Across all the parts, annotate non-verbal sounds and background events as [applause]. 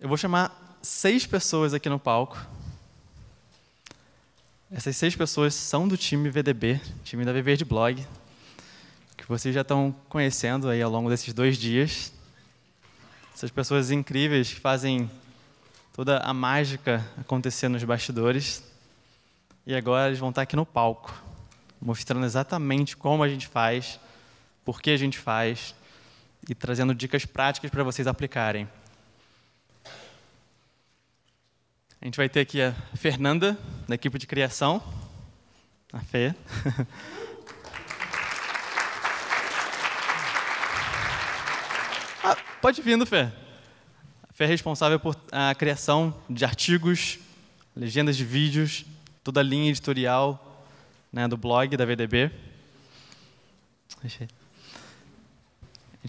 Eu vou chamar seis pessoas aqui no palco. Essas seis pessoas são do time VDB, time da Viver de Blog, que vocês já estão conhecendo aí ao longo desses dois dias. Essas pessoas incríveis que fazem toda a mágica acontecer nos bastidores. E agora eles vão estar aqui no palco, mostrando exatamente como a gente faz, por que a gente faz e trazendo dicas práticas para vocês aplicarem. A gente vai ter aqui a Fernanda, da equipe de criação, a Fê. ah, pode vir, Fê. A Fê é responsável por a criação de artigos, legendas de vídeos, toda a linha editorial né, do blog da VDB. A gente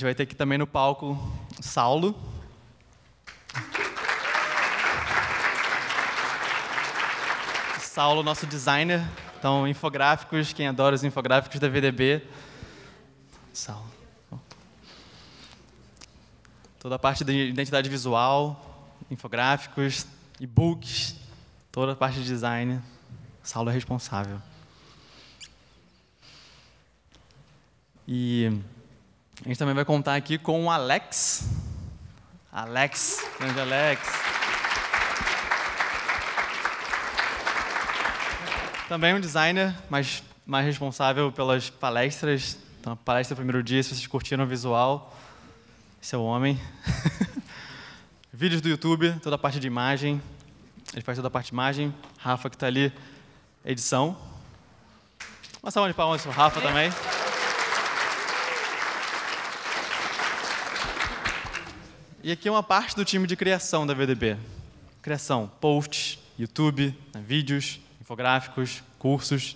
vai ter aqui também no palco Saulo, Saulo, nosso designer. Então, infográficos, quem adora os infográficos da VDB. Saulo. Toda a parte de identidade visual, infográficos, e-books, toda a parte de design. Saulo é responsável. E a gente também vai contar aqui com o Alex. Alex, grande Alex. Também um designer, mas mais responsável pelas palestras. Então, palestra primeiro dia, se vocês curtiram o visual, esse é o homem. [laughs] Vídeos do YouTube, toda a parte de imagem. Ele faz toda a parte de imagem. Rafa, que está ali, edição. Uma salva de palmas para o Rafa também. E aqui é uma parte do time de criação da VDB. Criação, posts, YouTube, né, vídeos, infográficos, cursos.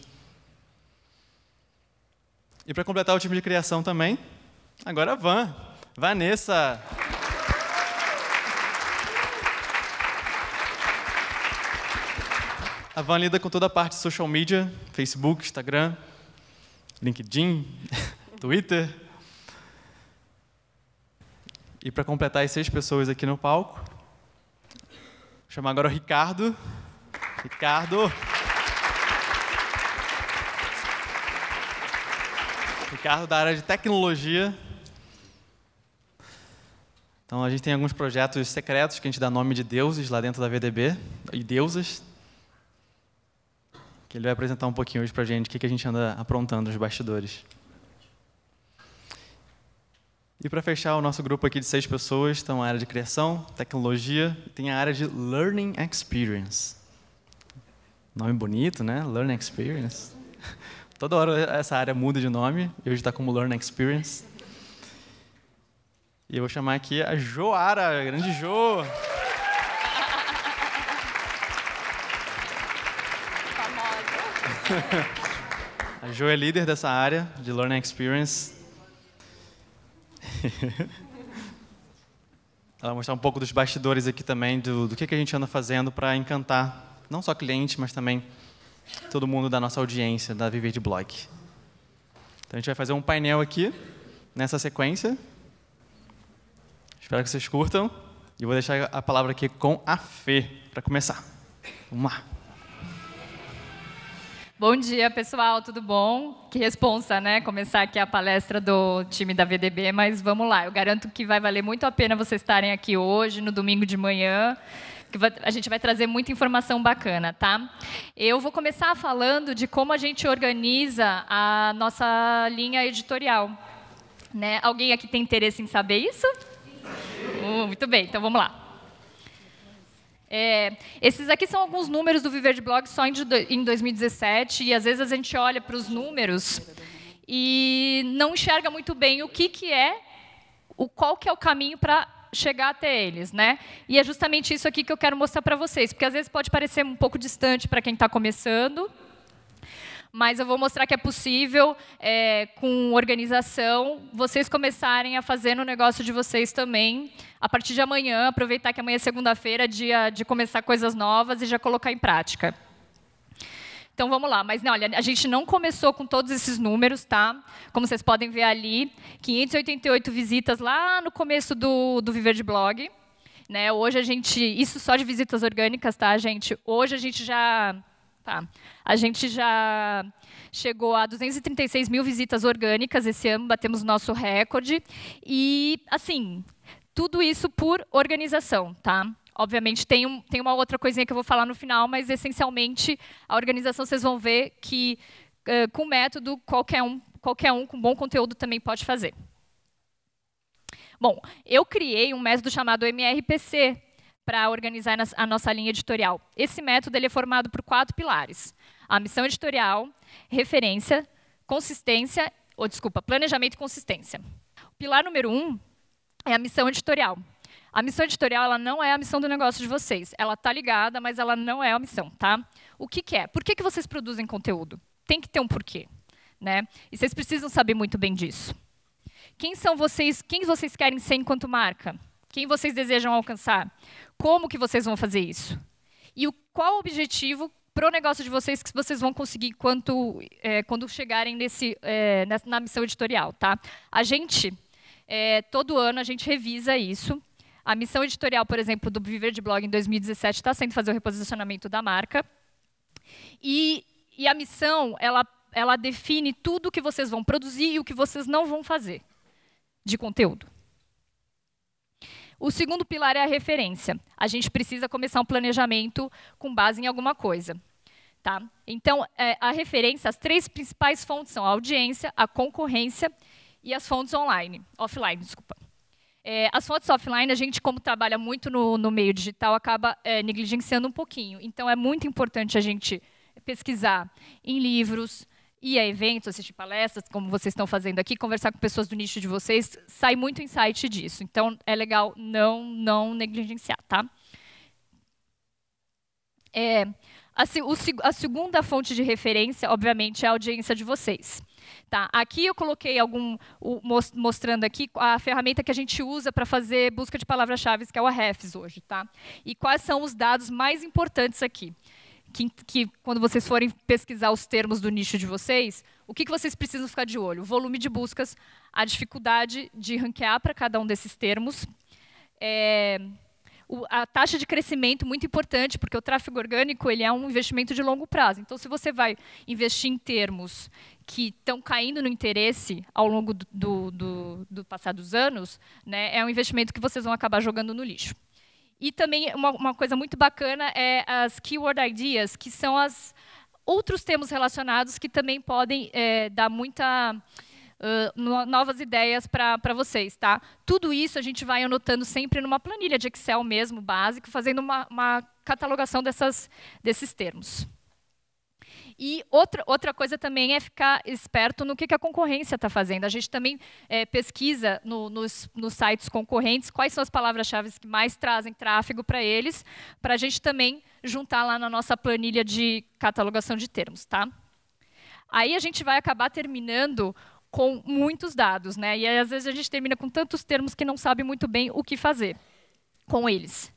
E para completar o time de criação também, agora a Van, Vanessa. A Van lida com toda a parte de social media, Facebook, Instagram, LinkedIn, [laughs] Twitter. E para completar as seis pessoas aqui no palco, chamar agora o Ricardo. Ricardo! Ricardo, da área de tecnologia. Então, a gente tem alguns projetos secretos que a gente dá nome de deuses lá dentro da VDB, e deusas, que ele vai apresentar um pouquinho hoje para a gente, o que, que a gente anda aprontando nos bastidores. E para fechar, o nosso grupo aqui de seis pessoas, estão a área de criação, tecnologia, e tem a área de Learning Experience. Nome bonito, né? Learning Experience. [laughs] Toda hora essa área muda de nome, e hoje está como Learning Experience. E eu vou chamar aqui a Joara, a grande Jo. [laughs] A Jo é líder dessa área de Learning Experience. [laughs] Ela vai mostrar um pouco dos bastidores aqui também, do, do que, que a gente anda fazendo para encantar não só cliente, mas também todo mundo da nossa audiência da Viver de Blog. Então a gente vai fazer um painel aqui, nessa sequência. Espero que vocês curtam. E vou deixar a palavra aqui com a Fê, para começar. Vamos lá. Bom dia, pessoal, tudo bom? Que responsa, né? Começar aqui a palestra do time da VDB, mas vamos lá. Eu garanto que vai valer muito a pena vocês estarem aqui hoje, no domingo de manhã que a gente vai trazer muita informação bacana, tá? Eu vou começar falando de como a gente organiza a nossa linha editorial. Né? Alguém aqui tem interesse em saber isso? Uh, muito bem, então vamos lá. É, esses aqui são alguns números do Viver de Blog só em, em 2017, e às vezes a gente olha para os números e não enxerga muito bem o que, que é, o, qual que é o caminho para chegar até eles, né? E é justamente isso aqui que eu quero mostrar para vocês, porque às vezes pode parecer um pouco distante para quem está começando, mas eu vou mostrar que é possível, é, com organização, vocês começarem a fazer no negócio de vocês também, a partir de amanhã, aproveitar que amanhã é segunda-feira, dia de começar coisas novas e já colocar em prática. Então vamos lá, mas né, olha, a gente não começou com todos esses números, tá? Como vocês podem ver ali, 588 visitas lá no começo do, do Viver de Blog. Né? Hoje a gente, isso só de visitas orgânicas, tá, gente? Hoje a gente já, tá? A gente já chegou a 236 mil visitas orgânicas esse ano, batemos nosso recorde e, assim, tudo isso por organização, tá? Obviamente, tem, um, tem uma outra coisinha que eu vou falar no final, mas essencialmente a organização vocês vão ver que uh, com método qualquer um, qualquer um com bom conteúdo também pode fazer. Bom, eu criei um método chamado MRPC para organizar a nossa linha editorial. Esse método ele é formado por quatro pilares: a missão editorial, referência, consistência, ou desculpa, planejamento e consistência. O pilar número um é a missão editorial. A missão editorial ela não é a missão do negócio de vocês. Ela está ligada, mas ela não é a missão, tá? O que, que é? Por que, que vocês produzem conteúdo? Tem que ter um porquê, né? E vocês precisam saber muito bem disso. Quem são vocês? Quem vocês querem ser enquanto marca? Quem vocês desejam alcançar? Como que vocês vão fazer isso? E o, qual o objetivo para o negócio de vocês que vocês vão conseguir quanto, é, quando chegarem nesse, é, na missão editorial, tá? A gente, é, todo ano, a gente revisa isso a missão editorial, por exemplo, do Viver de Blog em 2017 está sendo fazer o reposicionamento da marca. E, e a missão, ela, ela define tudo o que vocês vão produzir e o que vocês não vão fazer de conteúdo. O segundo pilar é a referência. A gente precisa começar um planejamento com base em alguma coisa. Tá? Então, é, a referência, as três principais fontes são a audiência, a concorrência e as fontes online, offline, desculpa. É, as fontes offline, a gente, como trabalha muito no, no meio digital, acaba é, negligenciando um pouquinho. Então, é muito importante a gente pesquisar em livros, ir a eventos, assistir palestras, como vocês estão fazendo aqui, conversar com pessoas do nicho de vocês, sai muito insight disso. Então, é legal não, não negligenciar, tá? É, a, a segunda fonte de referência, obviamente, é a audiência de vocês. Tá, aqui eu coloquei algum mostrando aqui a ferramenta que a gente usa para fazer busca de palavras-chave, que é o Ahrefs hoje, tá? E quais são os dados mais importantes aqui? Que, que, quando vocês forem pesquisar os termos do nicho de vocês, o que, que vocês precisam ficar de olho? O volume de buscas, a dificuldade de ranquear para cada um desses termos, é, o, a taxa de crescimento muito importante, porque o tráfego orgânico ele é um investimento de longo prazo. Então, se você vai investir em termos que estão caindo no interesse ao longo do, do, do, passar dos anos, né, é um investimento que vocês vão acabar jogando no lixo. E também uma, uma coisa muito bacana é as keyword ideas, que são as outros termos relacionados que também podem é, dar muita Uh, novas ideias para vocês, tá? Tudo isso a gente vai anotando sempre numa planilha de Excel mesmo, básico, fazendo uma, uma catalogação dessas, desses termos. E outra, outra coisa também é ficar esperto no que, que a concorrência está fazendo. A gente também é, pesquisa no, nos, nos sites concorrentes quais são as palavras-chave que mais trazem tráfego para eles, para a gente também juntar lá na nossa planilha de catalogação de termos. Tá? Aí a gente vai acabar terminando com muitos dados, né? E às vezes a gente termina com tantos termos que não sabe muito bem o que fazer com eles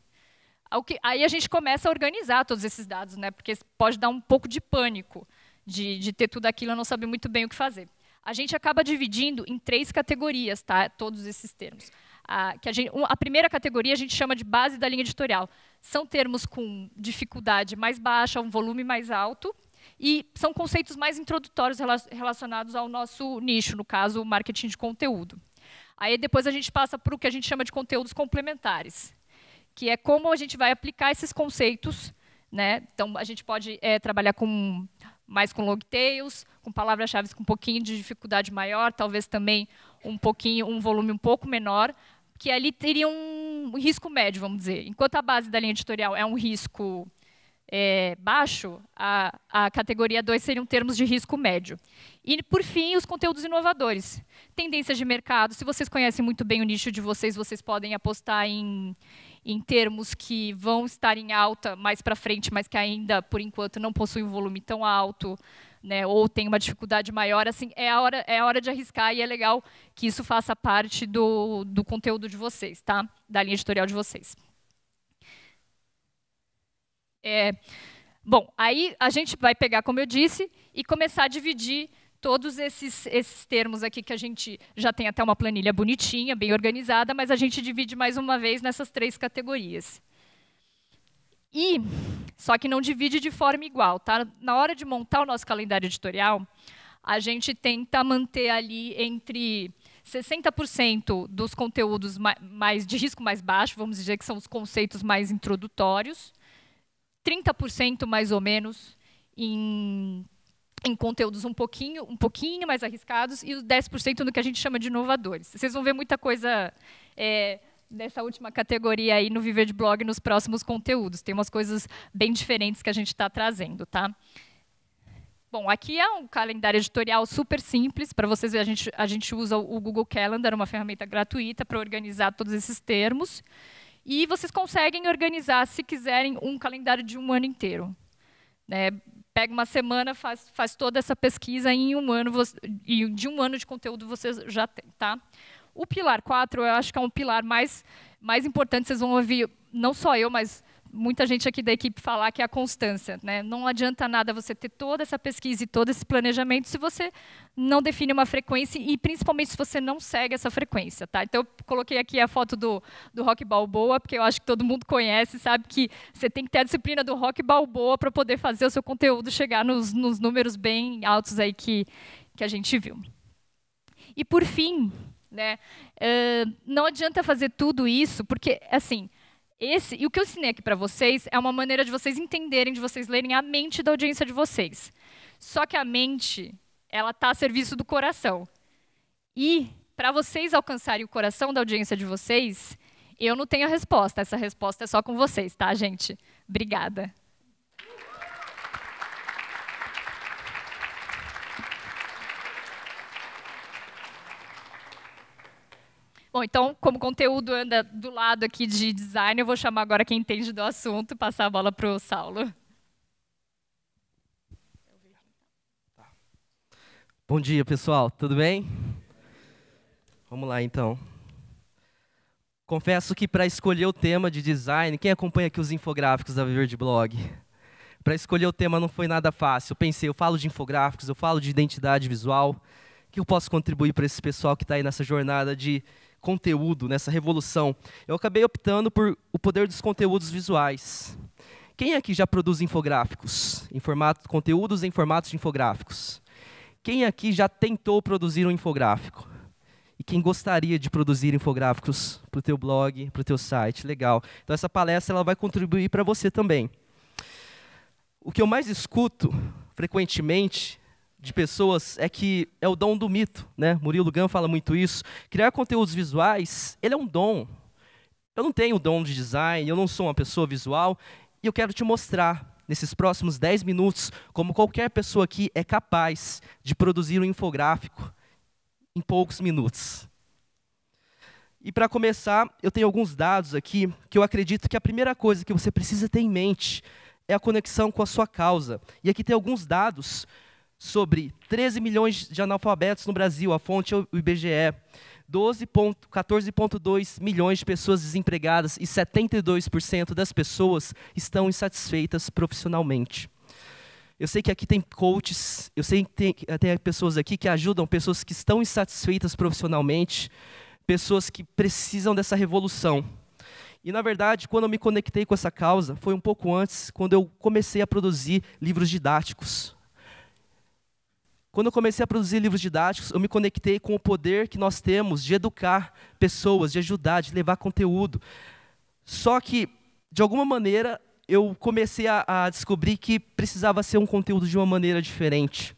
que, aí a gente começa a organizar todos esses dados, né? porque pode dar um pouco de pânico de, de ter tudo aquilo e não saber muito bem o que fazer. A gente acaba dividindo em três categorias tá? todos esses termos. A, que a, gente, a primeira categoria a gente chama de base da linha editorial. São termos com dificuldade mais baixa, um volume mais alto, e são conceitos mais introdutórios relacionados ao nosso nicho, no caso, o marketing de conteúdo. Aí depois a gente passa para o que a gente chama de conteúdos complementares, que é como a gente vai aplicar esses conceitos. Né? Então, a gente pode é, trabalhar com mais com logtails, com palavras-chave com um pouquinho de dificuldade maior, talvez também um pouquinho, um volume um pouco menor, que ali teria um risco médio, vamos dizer. Enquanto a base da linha editorial é um risco é, baixo, a, a categoria 2 seriam termos de risco médio. E, por fim, os conteúdos inovadores. Tendências de mercado. Se vocês conhecem muito bem o nicho de vocês, vocês podem apostar em, em termos que vão estar em alta mais para frente, mas que ainda, por enquanto, não possuem um volume tão alto, né, ou tem uma dificuldade maior, assim, é a hora, é a hora de arriscar e é legal que isso faça parte do, do conteúdo de vocês, tá? Da linha editorial de vocês. É, bom, aí a gente vai pegar, como eu disse, e começar a dividir todos esses, esses termos aqui que a gente já tem até uma planilha bonitinha, bem organizada, mas a gente divide mais uma vez nessas três categorias. E, só que não divide de forma igual, tá? Na hora de montar o nosso calendário editorial, a gente tenta manter ali entre 60% dos conteúdos mais de risco mais baixo, vamos dizer que são os conceitos mais introdutórios, 30% mais ou menos em em conteúdos um pouquinho, um pouquinho mais arriscados e os 10% no que a gente chama de inovadores. Vocês vão ver muita coisa é, dessa última categoria aí no Viver de Blog nos próximos conteúdos. Tem umas coisas bem diferentes que a gente está trazendo, tá? Bom, aqui é um calendário editorial super simples, para vocês verem, a gente, a gente usa o Google Calendar, uma ferramenta gratuita para organizar todos esses termos. E vocês conseguem organizar, se quiserem, um calendário de um ano inteiro. né pega uma semana, faz, faz toda essa pesquisa e em um ano e de um ano de conteúdo você já tem, tá? O pilar 4, eu acho que é um pilar mais mais importante, vocês vão ouvir não só eu, mas muita gente aqui da equipe falar que é a constância. Né? Não adianta nada você ter toda essa pesquisa e todo esse planejamento se você não define uma frequência e principalmente se você não segue essa frequência. Tá? Então, eu coloquei aqui a foto do, do Rock Balboa, porque eu acho que todo mundo conhece, sabe que você tem que ter a disciplina do Rock Balboa para poder fazer o seu conteúdo chegar nos, nos números bem altos aí que, que a gente viu. E, por fim, né, uh, não adianta fazer tudo isso, porque, assim, esse, e o que eu ensinei aqui para vocês é uma maneira de vocês entenderem, de vocês lerem a mente da audiência de vocês. Só que a mente, ela está a serviço do coração. E para vocês alcançarem o coração da audiência de vocês, eu não tenho a resposta. Essa resposta é só com vocês, tá, gente? Obrigada. Bom, então, como conteúdo anda do lado aqui de design, eu vou chamar agora quem entende do assunto e passar a bola para o Saulo. Bom dia, pessoal. Tudo bem? Vamos lá, então. Confesso que para escolher o tema de design, quem acompanha aqui os infográficos da Viver de Blog? Para escolher o tema não foi nada fácil. Eu pensei, eu falo de infográficos, eu falo de identidade visual. O que eu posso contribuir para esse pessoal que está aí nessa jornada de conteúdo, nessa revolução, eu acabei optando por o poder dos conteúdos visuais. Quem aqui já produz infográficos, em formato, conteúdos em formatos de infográficos? Quem aqui já tentou produzir um infográfico? E quem gostaria de produzir infográficos para o teu blog, para o teu site? Legal. Então essa palestra ela vai contribuir para você também. O que eu mais escuto frequentemente de pessoas é que é o dom do mito, né? Murilo Gun fala muito isso. Criar conteúdos visuais, ele é um dom. Eu não tenho dom de design, eu não sou uma pessoa visual, e eu quero te mostrar nesses próximos 10 minutos como qualquer pessoa aqui é capaz de produzir um infográfico em poucos minutos. E para começar, eu tenho alguns dados aqui que eu acredito que a primeira coisa que você precisa ter em mente é a conexão com a sua causa. E aqui tem alguns dados sobre 13 milhões de analfabetos no Brasil, a fonte é o IBGE, 14,2 milhões de pessoas desempregadas e 72% das pessoas estão insatisfeitas profissionalmente. Eu sei que aqui tem coaches, eu sei que tem, eh, tem pessoas aqui que ajudam pessoas que estão insatisfeitas profissionalmente, pessoas que precisam dessa revolução. E, na verdade, quando eu me conectei com essa causa, foi um pouco antes, quando eu comecei a produzir livros didáticos. Quando eu comecei a produzir livros didáticos, eu me conectei com o poder que nós temos de educar pessoas, de ajudar, de levar conteúdo. Só que, de alguma maneira, eu comecei a, a descobrir que precisava ser um conteúdo de uma maneira diferente.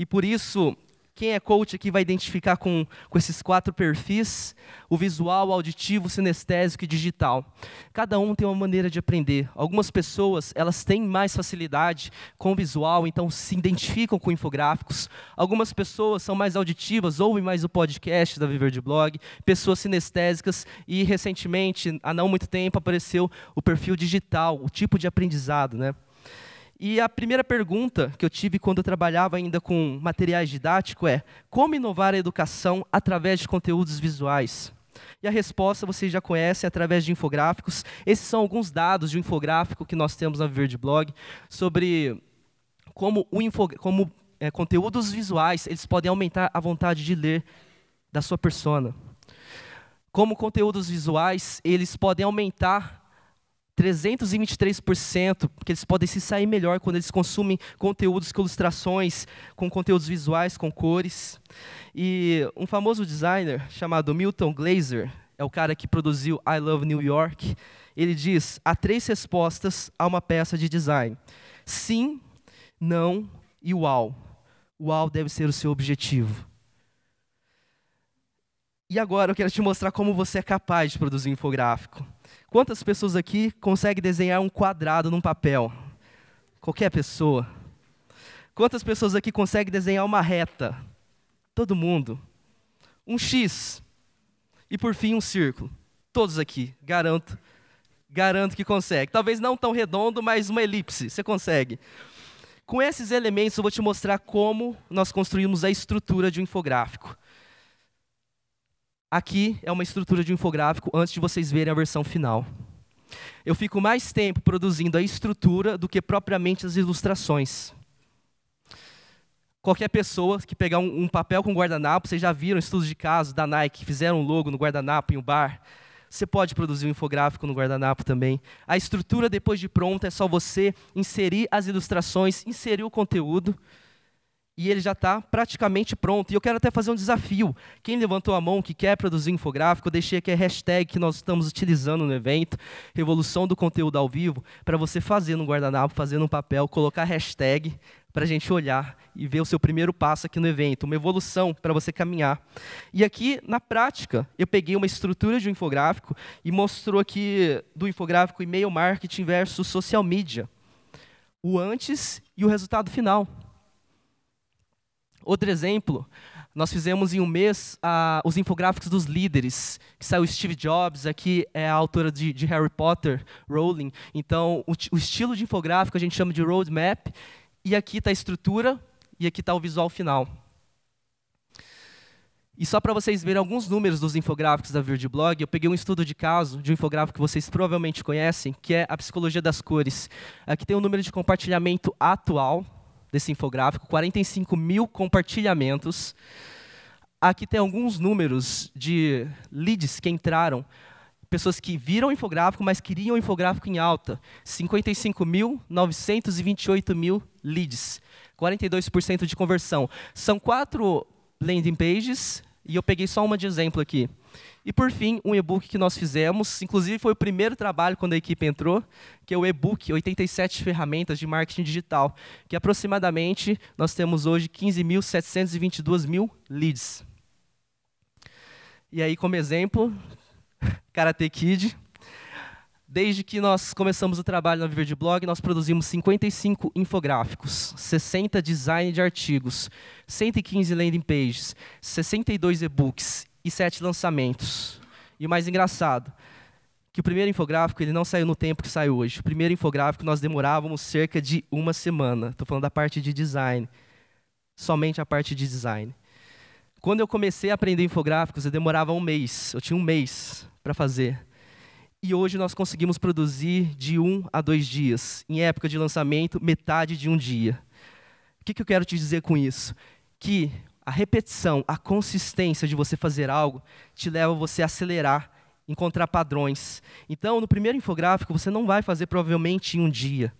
E por isso, quem é coach aqui vai identificar com, com esses quatro perfis: o visual, o auditivo, o sinestésico e digital. Cada um tem uma maneira de aprender. Algumas pessoas elas têm mais facilidade com o visual, então se identificam com infográficos. Algumas pessoas são mais auditivas, ouvem mais o podcast da Viver de Blog. Pessoas sinestésicas e recentemente, há não muito tempo, apareceu o perfil digital, o tipo de aprendizado, né? E a primeira pergunta que eu tive quando eu trabalhava ainda com materiais didáticos é: como inovar a educação através de conteúdos visuais? E a resposta vocês já conhecem através de infográficos. Esses são alguns dados de um infográfico que nós temos na Verde Blog sobre como, o info, como é, conteúdos visuais eles podem aumentar a vontade de ler da sua persona. Como conteúdos visuais eles podem aumentar 323%, porque eles podem se sair melhor quando eles consumem conteúdos com ilustrações, com conteúdos visuais, com cores. E um famoso designer chamado Milton Glaser, é o cara que produziu I Love New York, ele diz: há três respostas a uma peça de design: sim, não e uau. Uau deve ser o seu objetivo. E agora eu quero te mostrar como você é capaz de produzir um infográfico. Quantas pessoas aqui conseguem desenhar um quadrado num papel? Qualquer pessoa. Quantas pessoas aqui conseguem desenhar uma reta? Todo mundo. Um X. E por fim, um círculo. Todos aqui, garanto. Garanto que consegue. Talvez não tão redondo, mas uma elipse. Você consegue. Com esses elementos, eu vou te mostrar como nós construímos a estrutura de um infográfico. Aqui é uma estrutura de infográfico antes de vocês verem a versão final. Eu fico mais tempo produzindo a estrutura do que propriamente as ilustrações. Qualquer pessoa que pegar um, um papel com guardanapo, vocês já viram estudos de caso da Nike, que fizeram um logo no guardanapo em um bar. Você pode produzir um infográfico no guardanapo também. A estrutura, depois de pronta, é só você inserir as ilustrações, inserir o conteúdo e ele já está praticamente pronto. E eu quero até fazer um desafio. Quem levantou a mão que quer produzir um infográfico, eu deixei aqui a hashtag que nós estamos utilizando no evento, Revolução do Conteúdo ao Vivo, para você fazer no guardanapo, fazer no papel, colocar a hashtag para a gente olhar e ver o seu primeiro passo aqui no evento, uma evolução para você caminhar. E aqui, na prática, eu peguei uma estrutura de um infográfico e mostrou aqui do infográfico e-mail marketing versus social media. O antes e o resultado final. Outro exemplo, nós fizemos em um mês ah, os infográficos dos líderes, que saiu Steve Jobs, aqui é a autora de, de Harry Potter, Rowling. Então, o, o, estilo de infográfico a gente chama de roadmap, e aqui está a estrutura, e aqui está o visual final. E só para vocês verem alguns números dos infográficos da Verde Blog, eu peguei um estudo de caso de um infográfico que vocês provavelmente conhecem, que é a psicologia das cores. Aqui tem o número de compartilhamento atual, desse infográfico, 45 mil compartilhamentos. Aqui tem alguns números de leads que entraram, pessoas que viram o infográfico, mas queriam o infográfico em alta. 55.928 mil leads, 42% de conversão. São quatro landing pages, e eu peguei só uma de exemplo aqui. E por fim, um e-book que nós fizemos, inclusive foi o primeiro trabalho quando a equipe entrou, que é o e-book 87 ferramentas de marketing digital, que aproximadamente nós temos hoje 15.722 mil leads. E aí como exemplo, [laughs] Karate Kid, Desde que nós começamos o trabalho na Viver de Blog, nós produzimos 55 infográficos, 60 design de artigos, 115 landing pages, 62 e-books e sete lançamentos. E o mais engraçado, que o primeiro infográfico ele não saiu no tempo que sai hoje. O primeiro infográfico nós demorávamos cerca de uma semana. Estou falando da parte de design, somente a parte de design. Quando eu comecei a aprender infográficos, eu demorava um mês. Eu tinha um mês para fazer. E hoje nós conseguimos produzir de um a dois dias. Em época de lançamento, metade de um dia. O que, que eu quero te dizer com isso? Que a repetição, a consistência de você fazer algo, te leva a você a acelerar, encontrar padrões. Então, no primeiro infográfico, você não vai fazer provavelmente em um dia,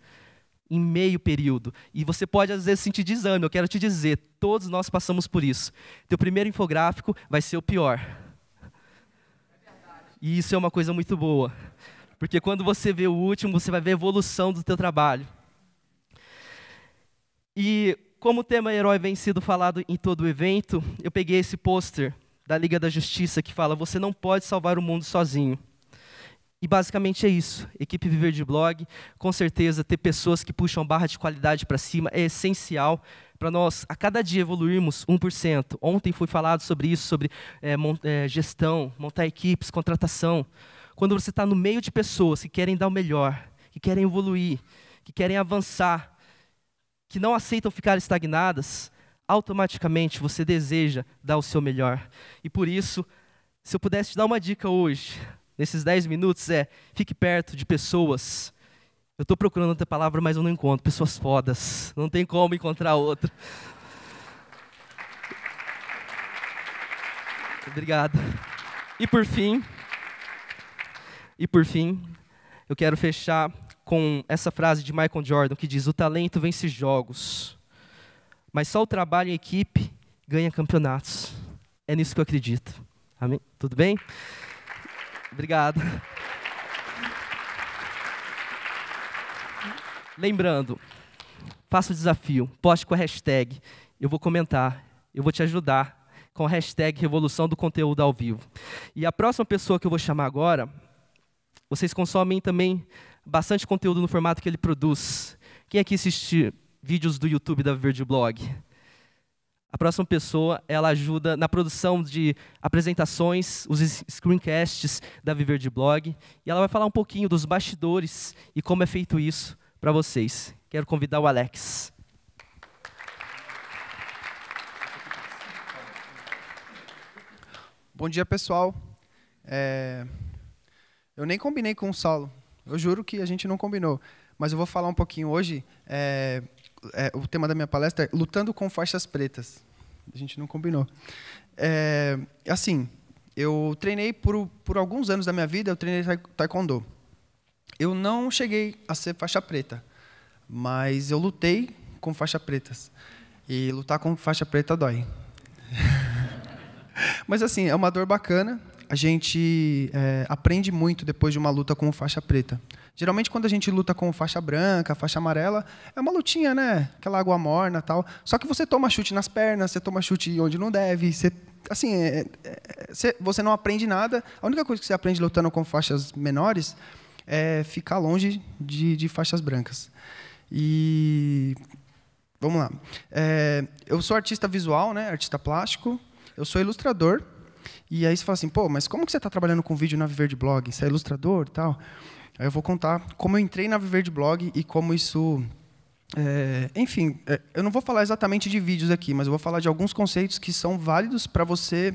em meio período. E você pode, às vezes, sentir desânimo. Eu quero te dizer, todos nós passamos por isso. Teu primeiro infográfico vai ser o pior. E isso é uma coisa muito boa. Porque quando você vê o último, você vai ver a evolução do teu trabalho. E como o tema herói vem sido falado em todo o evento, eu peguei esse pôster da Liga da Justiça que fala: Você não pode salvar o mundo sozinho. E basicamente é isso. Equipe Viver de Blog, com certeza, ter pessoas que puxam barra de qualidade para cima é essencial para nós, a cada dia, evoluirmos 1%. Ontem foi falado sobre isso, sobre é, eh, mont é, eh, gestão, montar equipes, contratação. Quando você está no meio de pessoas que querem dar o melhor, que querem evoluir, que querem avançar, que não aceitam ficar estagnadas, automaticamente você deseja dar o seu melhor. E por isso, se eu pudesse te dar uma dica hoje, nesses 10 minutos, é fique perto de pessoas. Eu estou procurando outra palavra, mas eu não encontro. Pessoas fodas. Não tem como encontrar outra. Obrigado. E por fim, e por fim, eu quero fechar com essa frase de Michael Jordan que diz: O talento vence jogos, mas só o trabalho em equipe ganha campeonatos. É nisso que eu acredito. Amém? Tudo bem? Obrigado. Lembrando, faça o desafio, poste com a hashtag. Eu vou comentar, eu vou te ajudar com a hashtag Revolução do Conteúdo ao Vivo. E a próxima pessoa que eu vou chamar agora, vocês consomem também bastante conteúdo no formato que ele produz. Quem aqui assiste vídeos do YouTube da Verde Blog? A próxima pessoa, ela ajuda na produção de apresentações, os screencasts da Viverde Blog, e ela vai falar um pouquinho dos bastidores e como é feito isso para vocês. Quero convidar o Alex. Bom dia, pessoal. É... Eu nem combinei com o Saulo, eu juro que a gente não combinou. Mas eu vou falar um pouquinho hoje. É, é, o tema da minha palestra é Lutando com Faixas Pretas. A gente não combinou. É, assim, eu treinei por, por alguns anos da minha vida, eu treinei taekwondo. Eu não cheguei a ser faixa preta, mas eu lutei com faixa pretas. E lutar com faixa preta dói. [laughs] mas assim, é uma dor bacana a gente é, aprende muito depois de uma luta com faixa preta. Geralmente, quando a gente luta com faixa branca, faixa amarela, é uma lutinha, né? Aquela água morna tal. Só que você toma chute nas pernas, você toma chute onde não deve, você assim, é, é, é você não aprende nada. A única coisa que você aprende lutando com faixas menores é ficar longe de, de faixas brancas. E vamos lá. É, eu sou artista visual, né? Artista plástico. Eu sou ilustrador. E aí você fala assim, pô, mas como que você está trabalhando com vídeo na Viver de Blog? Você é ilustrador e tal? Aí eu vou contar como eu entrei na Viver de Blog e como isso... É, enfim, é, eu não vou falar exatamente de vídeos aqui, mas eu vou falar de alguns conceitos que são válidos para você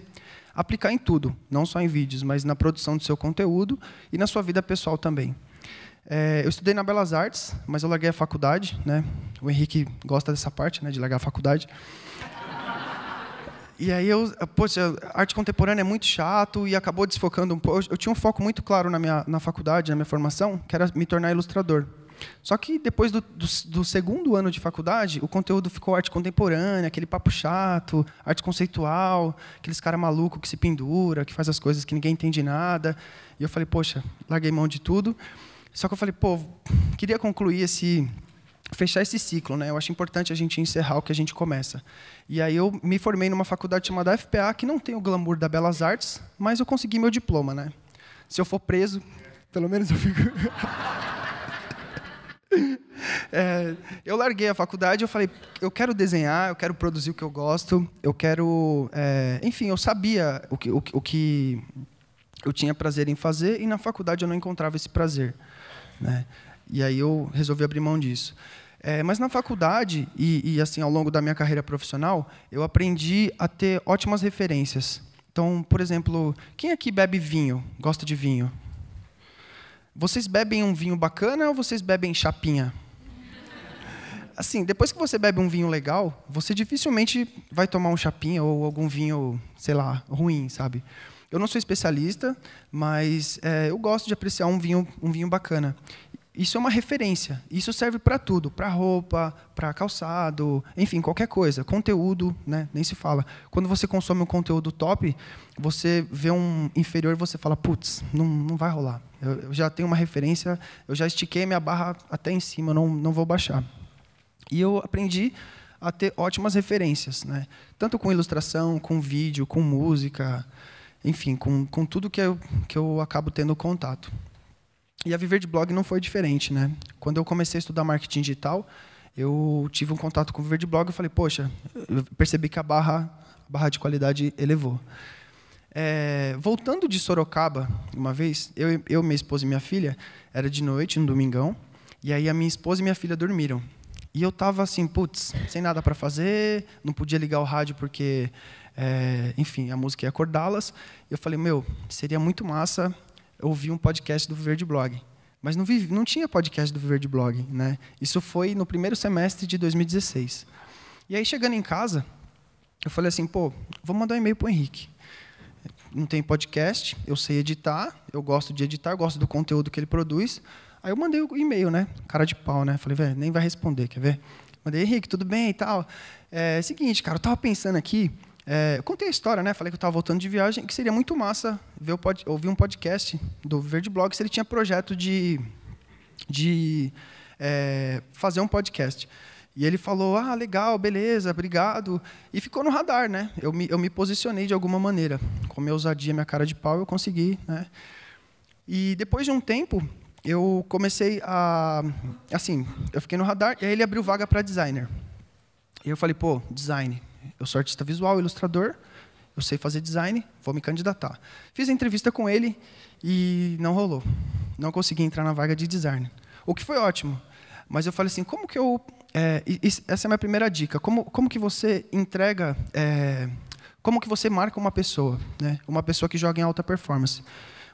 aplicar em tudo, não só em vídeos, mas na produção do seu conteúdo e na sua vida pessoal também. É, eu estudei na Belas Artes, mas eu larguei a faculdade, né? O Henrique gosta dessa parte, né, de largar a faculdade. E aí eu, poxa, arte contemporânea é muito chato e acabou desfocando um pouco. Eu tinha um foco muito claro na minha na faculdade, na minha formação, que era me tornar ilustrador. Só que depois do, do, do segundo ano de faculdade, o conteúdo ficou arte contemporânea, aquele papo chato, arte conceitual, aqueles cara maluco que se pendura, que faz as coisas que ninguém entende nada. E eu falei, poxa, larguei mão de tudo. Só que eu falei, pô, queria concluir esse fechar esse ciclo, né? Eu acho importante a gente encerrar o que a gente começa. E aí eu me formei numa faculdade chamada FPA, que não tem o glamour da Belas Artes, mas eu consegui meu diploma, né? Se eu for preso, pelo menos eu fico [laughs] É, eu larguei a faculdade, eu falei, eu quero desenhar, eu quero produzir o que eu gosto, eu quero, é, enfim, eu sabia o que, o, o que eu tinha prazer em fazer e na faculdade eu não encontrava esse prazer, né? E aí eu resolvi abrir mão disso. É, mas na faculdade e, e, assim ao longo da minha carreira profissional, eu aprendi a ter ótimas referências. Então, por exemplo, quem aqui bebe vinho? Gosta de vinho? Vocês bebem um vinho bacana ou vocês bebem chapinha? Assim, depois que você bebe um vinho legal, você dificilmente vai tomar um chapinha ou algum vinho, sei lá, ruim, sabe? Eu não sou especialista, mas é, eu gosto de apreciar um vinho, um vinho bacana. Isso é uma referência. Isso serve para tudo, para roupa, para calçado, enfim, qualquer coisa. Conteúdo, né? Nem se fala. Quando você consome um conteúdo top, você vê um inferior e você fala, putz, não, não vai rolar. Eu, eu, já tenho uma referência, eu já estiquei minha barra até em cima, não, não vou baixar. E eu aprendi a ter ótimas referências, né? Tanto com ilustração, com vídeo, com música, enfim, com, com tudo que eu, que eu acabo tendo contato. E a Viver de Blog não foi diferente, né? Quando eu comecei a estudar marketing digital, eu tive um contato com o Viver de Blog e falei, poxa, percebi que a barra, a barra de qualidade elevou. É, voltando de Sorocaba, uma vez, eu, eu, minha esposa e minha filha, era de noite, no um domingão, e aí a minha esposa e minha filha dormiram. E eu tava assim, putz, sem nada para fazer, não podia ligar o rádio porque, é, enfim, a música ia acordá-las. Eu falei, meu, seria muito massa eu ouvi um podcast do Verde Blog. Mas não, vi, não tinha podcast do Verde Blog. Né? Isso foi no primeiro semestre de 2016. E aí, chegando em casa, eu falei assim, pô, vou mandar um e-mail para o Henrique. Não tem podcast, eu sei editar, eu gosto de editar, gosto do conteúdo que ele produz. Aí eu mandei o um e-mail, né? Cara de pau, né? Falei, velho, nem vai responder, quer ver? Mandei, Henrique, tudo bem e tal? É, seguinte, cara, eu tava pensando aqui, é, eu contei a história, né? Falei que eu estava voltando de viagem, que seria muito massa ver pod, ouvir um podcast do Verde Blog se ele tinha projeto de, de é, fazer um podcast. E ele falou: Ah, legal, beleza, obrigado. E ficou no radar, né? Eu me, eu me posicionei de alguma maneira. Com a minha ousadia, minha cara de pau, eu consegui, né? E depois de um tempo, eu comecei a. Assim, eu fiquei no radar, e aí ele abriu vaga para designer. E eu falei: Pô, design, eu sou artista visual, ilustrador, eu sei fazer design, vou me candidatar. Fiz a entrevista com ele e não rolou. Não consegui entrar na vaga de design. O que foi ótimo. Mas eu falei assim, como que eu... É, essa é a minha primeira dica. Como, como que você entrega... É, como que você marca uma pessoa? Né? Uma pessoa que joga em alta performance.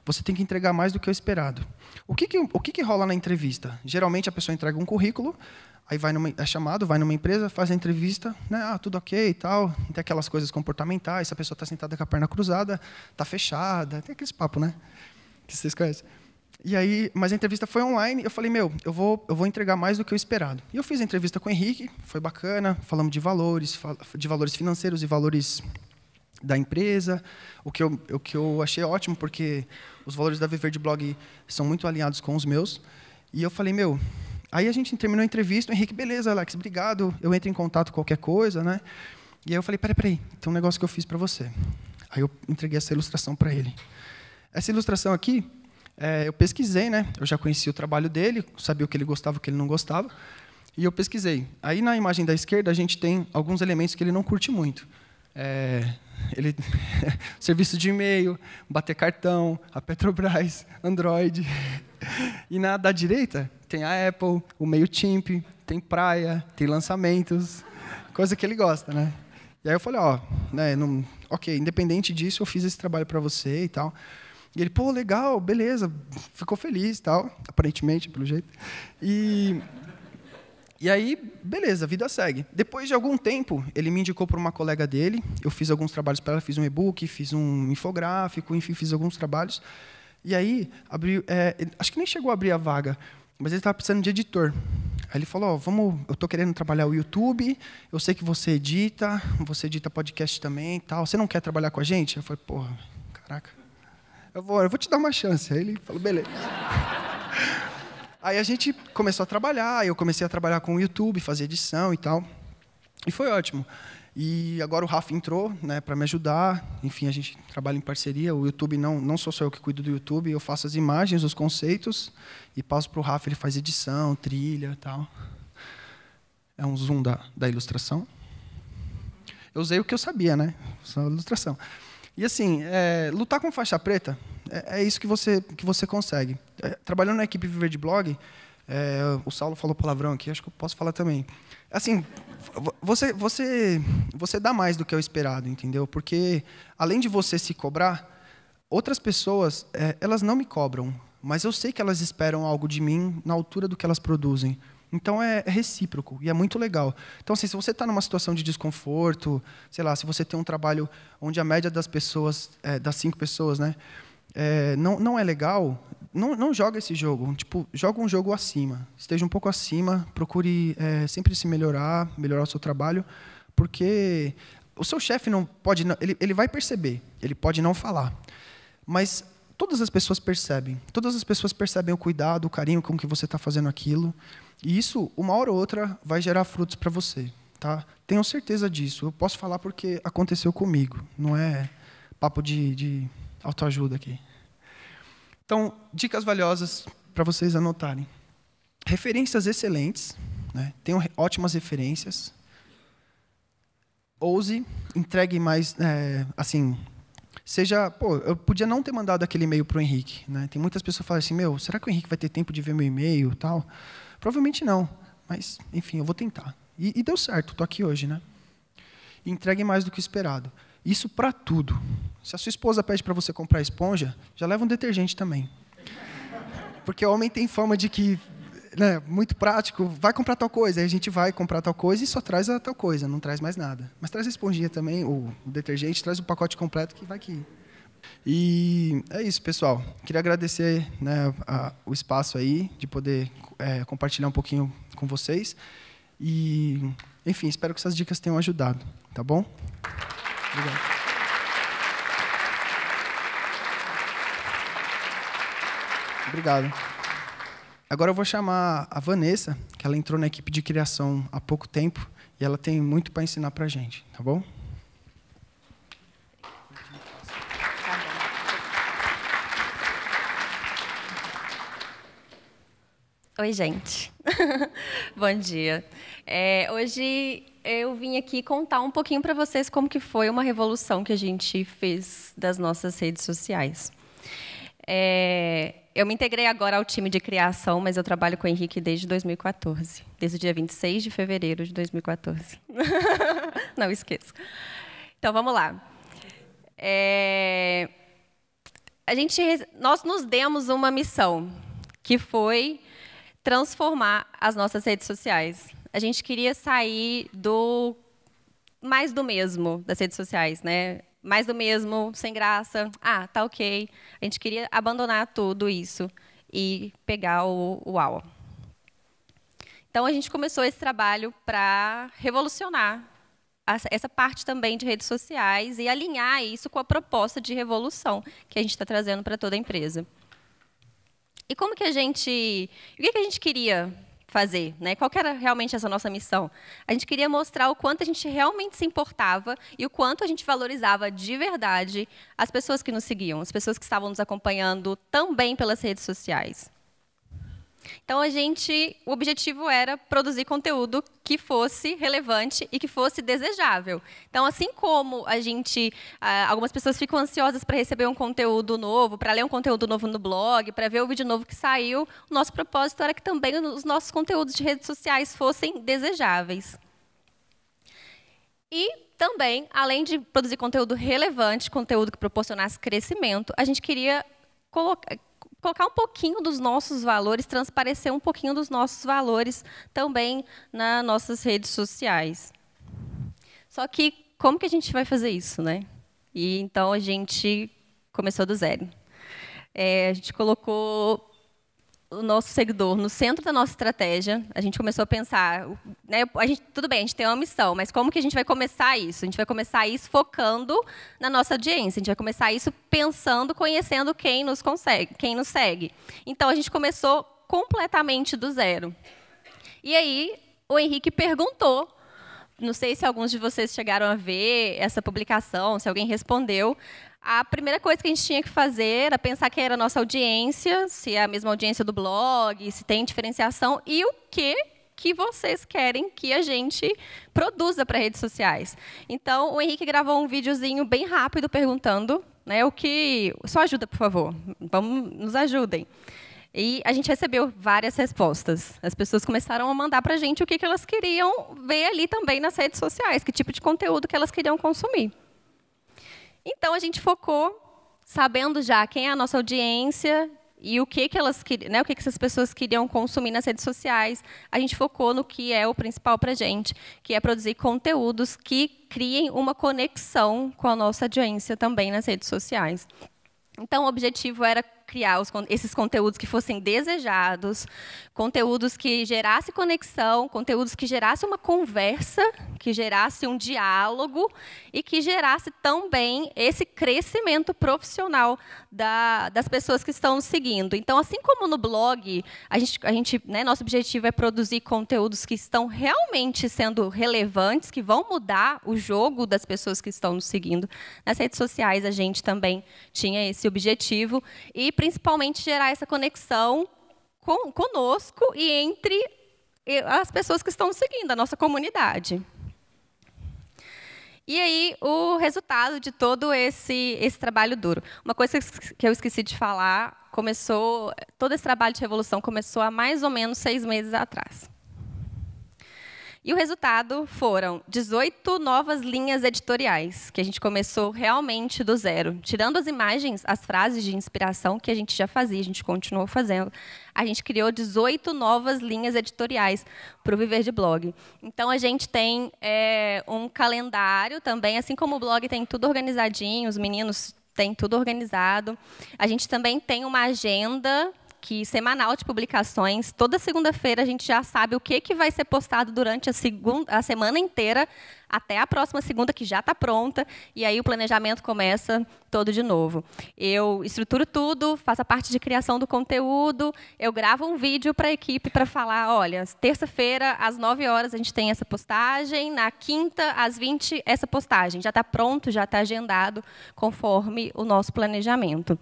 Você tem que entregar mais do que o esperado. O que, que o que, que rola na entrevista? Geralmente a pessoa entrega um currículo, Aí vai numa, é chamado, vai numa empresa, faz a entrevista, né? ah, tudo ok e tal. Tem aquelas coisas comportamentais, a pessoa está sentada com a perna cruzada, está fechada, tem aqueles papos, né? Que vocês conhecem. E aí, mas a entrevista foi online, eu falei, meu, eu vou, eu vou entregar mais do que o esperado. E eu fiz a entrevista com o Henrique, foi bacana, falamos de valores, de valores financeiros e valores da empresa, o que eu, o que eu achei ótimo, porque os valores da Viver de Blog são muito alinhados com os meus. E eu falei, meu, Aí a gente terminou a entrevista, Henrique, beleza, Alex, obrigado, eu entro em contato com qualquer coisa, né? E aí eu falei, peraí, peraí, tem um negócio que eu fiz para você. Aí eu entreguei essa ilustração para ele. Essa ilustração aqui, é, eu pesquisei, né? Eu já conhecia o trabalho dele, sabia o que ele gostava, o que ele não gostava, e eu pesquisei. Aí na imagem da esquerda a gente tem alguns elementos que ele não curte muito. É, ele [laughs] serviço de e-mail, bater cartão, a Petrobras, Android. [laughs] E na da direita tem a Apple, o MailChimp, tem praia, tem lançamentos, coisa que ele gosta, né? E aí eu falei, ó, né, não, ok, independente disso, eu fiz esse trabalho para você e tal. E ele, pô, legal, beleza, ficou feliz e tal, aparentemente, pelo jeito. E, e aí, beleza, a vida segue. Depois de algum tempo, ele me indicou para uma colega dele, eu fiz alguns trabalhos para ela, fiz um e-book, fiz um infográfico, enfim, fiz alguns trabalhos. E aí, abriu, é, acho que nem chegou a abrir a vaga, mas ele estava precisando de editor. Aí ele falou: oh, vamos, eu estou querendo trabalhar o YouTube, eu sei que você edita, você edita podcast também tal. Você não quer trabalhar com a gente? Eu falei: porra, caraca, eu vou, eu vou te dar uma chance. Aí ele falou: beleza. [laughs] aí a gente começou a trabalhar, eu comecei a trabalhar com o YouTube, fazer edição e tal. E foi ótimo. E agora o Rafa entrou né, para me ajudar. Enfim, a gente trabalha em parceria. O YouTube, não, não sou só eu que cuido do YouTube, eu faço as imagens, os conceitos, e passo para o Rafa, ele faz edição, trilha tal. É um zoom da, da ilustração. Eu usei o que eu sabia, né? Só ilustração. E assim, é, lutar com faixa preta é, é, isso que você, que você consegue. É, trabalhando na equipe Viver de Blog, é, o Saulo falou palavrão aqui, acho que eu posso falar também assim, você, você, você dá mais do que eu é o esperado, entendeu? Porque além de você se cobrar, outras pessoas, é, elas não me cobram, mas eu sei que elas esperam algo de mim na altura do que elas produzem. Então é, é recíproco e é muito legal. Então, assim, se você está numa situação de desconforto, sei lá, se você tem um trabalho onde a média das pessoas, é, das cinco pessoas, né, é, não, não é legal, não, não joga esse jogo. Tipo, joga um jogo acima. Esteja um pouco acima, procure é, sempre se melhorar, melhorar o seu trabalho, porque o seu chefe não pode, ele, ele vai perceber, ele pode não falar, mas todas as pessoas percebem, todas as pessoas percebem o cuidado, o carinho com que você está fazendo aquilo, e isso, uma hora ou outra, vai gerar frutos para você, tá? Tenho certeza disso. Eu posso falar porque aconteceu comigo, não é papo de, de autoajuda aqui. Então, dicas valiosas para vocês anotarem. Referências excelentes, né? tenham ótimas referências. Ouse, entregue mais, é, assim, seja, pô, eu podia não ter mandado aquele e-mail para o Henrique, né? Tem muitas pessoas que falam assim, meu, será que o Henrique vai ter tempo de ver meu e-mail, tal? Provavelmente não, mas enfim, eu vou tentar. E, e deu certo, estou aqui hoje, né? Entregue mais do que esperado. Isso para tudo. Se a sua esposa pede para você comprar esponja, já leva um detergente também. Porque o homem tem fama de que né, muito prático, vai comprar tal coisa, aí a gente vai comprar tal coisa e só traz a tal coisa, não traz mais nada. Mas traz a esponjinha também, ou o detergente, traz o pacote completo que vai aqui. E é isso, pessoal. Queria agradecer né, a, o espaço aí, de poder é, compartilhar um pouquinho com vocês. E, enfim, espero que essas dicas tenham ajudado, tá bom? Obrigado. Obrigado. Agora eu vou chamar a Vanessa, que ela entrou na equipe de criação há pouco tempo e ela tem muito para ensinar para a gente, tá bom? Oi, gente. [laughs] Bom dia. É, hoje eu vim aqui contar um pouquinho para vocês como que foi uma revolução que a gente fez das nossas redes sociais. É, eu me integrei agora ao time de criação, mas eu trabalho com o Henrique desde 2014, desde o dia 26 de fevereiro de 2014. [laughs] Não esqueço. Então vamos lá. É, a gente, nós nos demos uma missão, que foi transformar as nossas redes sociais a gente queria sair do mais do mesmo das redes sociais, né? Mais do mesmo, sem graça. Ah, tá ok. A gente queria abandonar tudo isso e pegar o, o UAU. Então a gente começou esse trabalho para revolucionar essa parte também de redes sociais e alinhar isso com a proposta de revolução que a gente está trazendo para toda a empresa. E como que a gente, o que, que a gente queria fazer, né? Qual era realmente essa nossa missão? A gente queria mostrar o quanto a gente realmente se importava e o quanto a gente valorizava de verdade as pessoas que nos seguiam, as pessoas que estavam nos acompanhando também pelas redes sociais. Então a gente, o objetivo era produzir conteúdo que fosse relevante e que fosse desejável. Então assim como a gente, ah, algumas pessoas ficam ansiosas para receber um conteúdo novo, para ler um conteúdo novo no blog, para ver o vídeo novo que saiu, o nosso propósito era que também os nossos conteúdos de redes sociais fossem desejáveis. E também, além de produzir conteúdo relevante, conteúdo que proporcionasse crescimento, a gente queria colocar colocar um pouquinho dos nossos valores, transparecer um pouquinho dos nossos valores também nas nossas redes sociais. Só que como que a gente vai fazer isso, né? E então a gente começou do zero. É, a gente colocou o nosso seguidor no centro da nossa estratégia, a gente começou a pensar, né, a gente, tudo bem, a gente tem uma missão, mas como que a gente vai começar isso? A gente vai começar isso focando na nossa audiência, a gente vai começar isso pensando, conhecendo quem nos consegue, quem nos segue. Então a gente começou completamente do zero. E aí o Henrique perguntou não sei se alguns de vocês chegaram a ver essa publicação, se alguém respondeu, a primeira coisa que a gente tinha que fazer era pensar quem era a nossa audiência, se é a mesma audiência do blog, se tem diferenciação e o que que vocês querem que a gente produza para redes sociais. Então, o Henrique gravou um videozinho bem rápido perguntando, né, o que, só ajuda, por favor. Vamos nos ajudem. E a gente recebeu várias respostas. As pessoas começaram a mandar para a gente o que, que elas queriam ver ali também nas redes sociais, que tipo de conteúdo que elas queriam consumir. Então a gente focou, sabendo já quem é a nossa audiência e o que que elas né, o que que essas pessoas queriam consumir nas redes sociais, a gente focou no que é o principal para gente, que é produzir conteúdos que criem uma conexão com a nossa audiência também nas redes sociais. Então, o objetivo era criar os, esses conteúdos que fossem desejados, conteúdos que gerasse conexão, conteúdos que gerasse uma conversa que gerasse um diálogo e que gerasse também esse crescimento profissional da, das pessoas que estão seguindo. Então, assim como no blog, a gente, a gente, né, nosso objetivo é produzir conteúdos que estão realmente sendo relevantes, que vão mudar o jogo das pessoas que estão nos seguindo. Nas redes sociais, a gente também tinha esse objetivo e, principalmente, gerar essa conexão com, conosco e entre eh, as pessoas que estão seguindo, a nossa comunidade. E aí, o resultado de todo esse, esse trabalho duro. Uma coisa que eu esqueci de falar, começou todo esse trabalho de revolução começou há mais ou menos seis meses atrás. E o resultado foram 18 novas linhas editoriais, que a gente começou realmente do zero. Tirando as imagens, as frases de inspiração que a gente já fazia, a gente continuou fazendo, a gente criou 18 novas linhas editoriais para o Viver de Blog. Então, a gente tem é, um calendário também, assim como o blog tem tudo organizadinho, os meninos têm tudo organizado. A gente também tem uma agenda que semanal de publicações. Toda segunda-feira a gente já sabe o que, que vai ser postado durante a, segunda, a semana inteira até a próxima segunda, que já está pronta, e aí o planejamento começa todo de novo. Eu estruturo tudo, faço a parte de criação do conteúdo, eu gravo um vídeo para a equipe para falar, olha, terça-feira, às 9 horas, a gente tem essa postagem, na quinta, às 20, essa postagem. Já está pronto, já está agendado, conforme o nosso planejamento.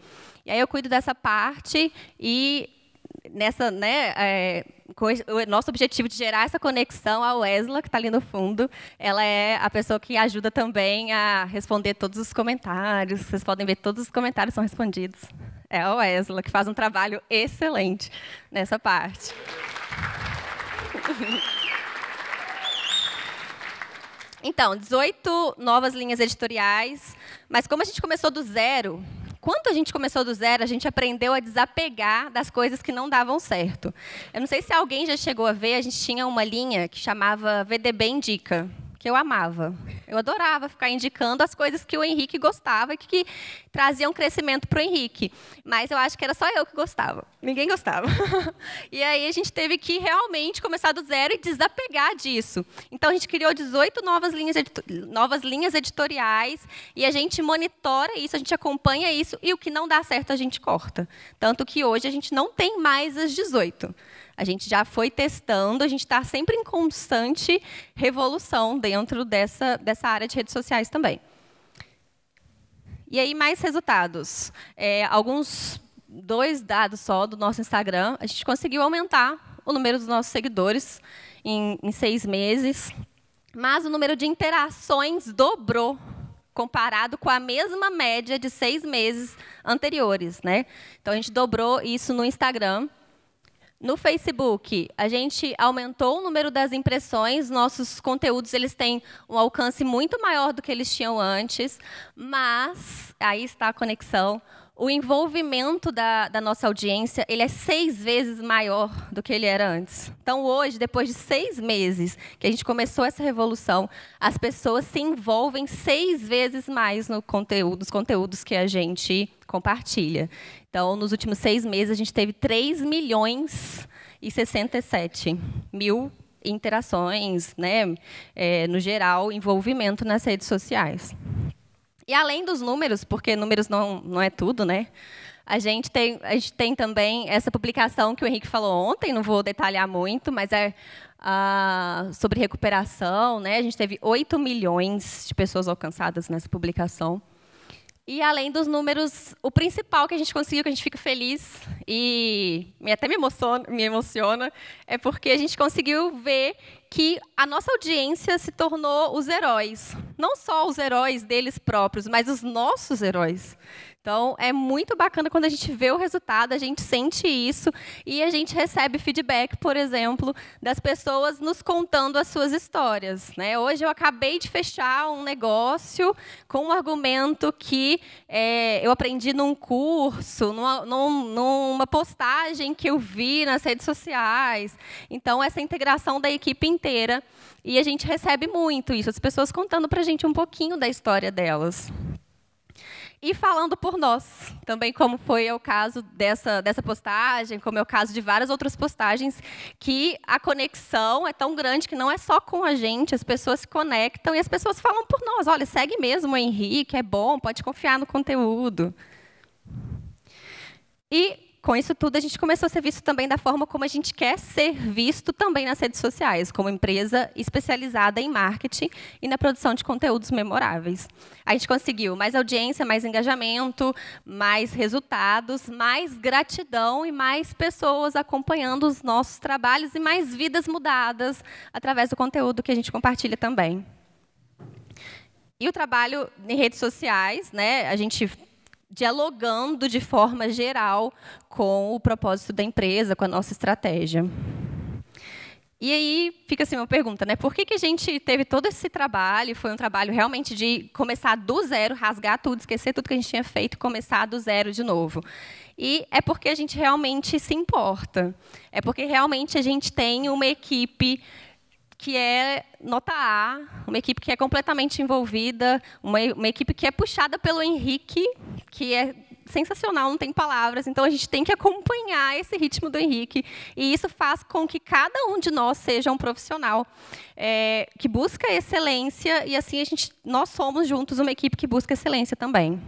E aí eu cuido dessa parte e nessa, né, é, coisa, o nosso objetivo de gerar essa conexão a Wesla, que está ali no fundo, ela é a pessoa que ajuda também a responder todos os comentários. Vocês podem ver todos os comentários são respondidos. É a Wesla, que faz um trabalho excelente nessa parte. Então, 18 novas linhas editoriais, mas como a gente começou do zero, quando a gente começou do zero, a gente aprendeu a desapegar das coisas que não davam certo. Eu não sei se alguém já chegou a ver, a gente tinha uma linha que chamava VDB Indica que eu amava. Eu adorava ficar indicando as coisas que o Henrique gostava e que, que traziam crescimento para o Henrique. Mas eu acho que era só eu que gostava. Ninguém gostava. [laughs] e aí a gente teve que realmente começar do zero e desapegar disso. Então a gente criou 18 novas linhas, novas linhas editoriais e a gente monitora isso, a gente acompanha isso e o que não dá certo a gente corta. Tanto que hoje a gente não tem mais as 18. A gente já foi testando, a gente está sempre em constante revolução dentro dessa, dessa área de redes sociais também. E aí, mais resultados. É, alguns dois dados só do nosso Instagram, a gente conseguiu aumentar o número dos nossos seguidores em, em seis meses, mas o número de interações dobrou comparado com a mesma média de seis meses anteriores, né? Então a gente dobrou isso no Instagram. No Facebook, a gente aumentou o número das impressões, nossos conteúdos eles têm um alcance muito maior do que eles tinham antes, mas aí está a conexão o envolvimento da, da, nossa audiência ele é seis vezes maior do que ele era antes. Então, hoje, depois de seis meses que a gente começou essa revolução, as pessoas se envolvem seis vezes mais no conteúdo, nos conteúdos que a gente compartilha. Então, nos últimos seis meses, a gente teve 3 milhões e 67 mil interações, né? É, no geral, envolvimento nas redes sociais. E além dos números, porque números não, não é tudo, né? A gente, tem, a gente tem também essa publicação que o Henrique falou ontem, não vou detalhar muito, mas é ah, sobre recuperação. Né? A gente teve 8 milhões de pessoas alcançadas nessa publicação. E além dos números, o principal que a gente conseguiu, que a gente fica feliz e até me emociona, me emociona, é porque a gente conseguiu ver que a nossa audiência se tornou os heróis. Não só os heróis deles próprios, mas os nossos heróis. Então, é muito bacana quando a gente vê o resultado, a gente sente isso e a gente recebe feedback, por exemplo, das pessoas nos contando as suas histórias. Né? Hoje eu acabei de fechar um negócio com um argumento que é, eu aprendi num curso, numa, numa postagem que eu vi nas redes sociais. Então, essa integração da equipe inteira. E a gente recebe muito isso, as pessoas contando para a gente um pouquinho da história delas e falando por nós, também como foi o caso dessa, dessa postagem, como é o caso de várias outras postagens, que a conexão é tão grande que não é só com a gente, as pessoas se conectam e as pessoas falam por nós, olha, segue mesmo o Henrique, é bom, pode confiar no conteúdo. E com isso tudo, a gente começou a ser visto também da forma como a gente quer ser visto também nas redes sociais, como empresa especializada em marketing e na produção de conteúdos memoráveis. A gente conseguiu mais audiência, mais engajamento, mais resultados, mais gratidão e mais pessoas acompanhando os nossos trabalhos e mais vidas mudadas através do conteúdo que a gente compartilha também. E o trabalho em redes sociais, né? A gente dialogando de forma geral com o propósito da empresa, com a nossa estratégia. E aí fica assim uma pergunta, né? Por que, que a gente teve todo esse trabalho? Foi um trabalho realmente de começar do zero, rasgar tudo, esquecer tudo que a gente tinha feito e começar do zero de novo. E é porque a gente realmente se importa. É porque realmente a gente tem uma equipe que é nota A, uma equipe que é completamente envolvida, uma, uma equipe que é puxada pelo Henrique, que é sensacional, não tem palavras. Então a gente tem que acompanhar esse ritmo do Henrique. E isso faz com que cada um de nós seja um profissional é, que busca excelência. E assim a gente, nós somos juntos uma equipe que busca excelência também.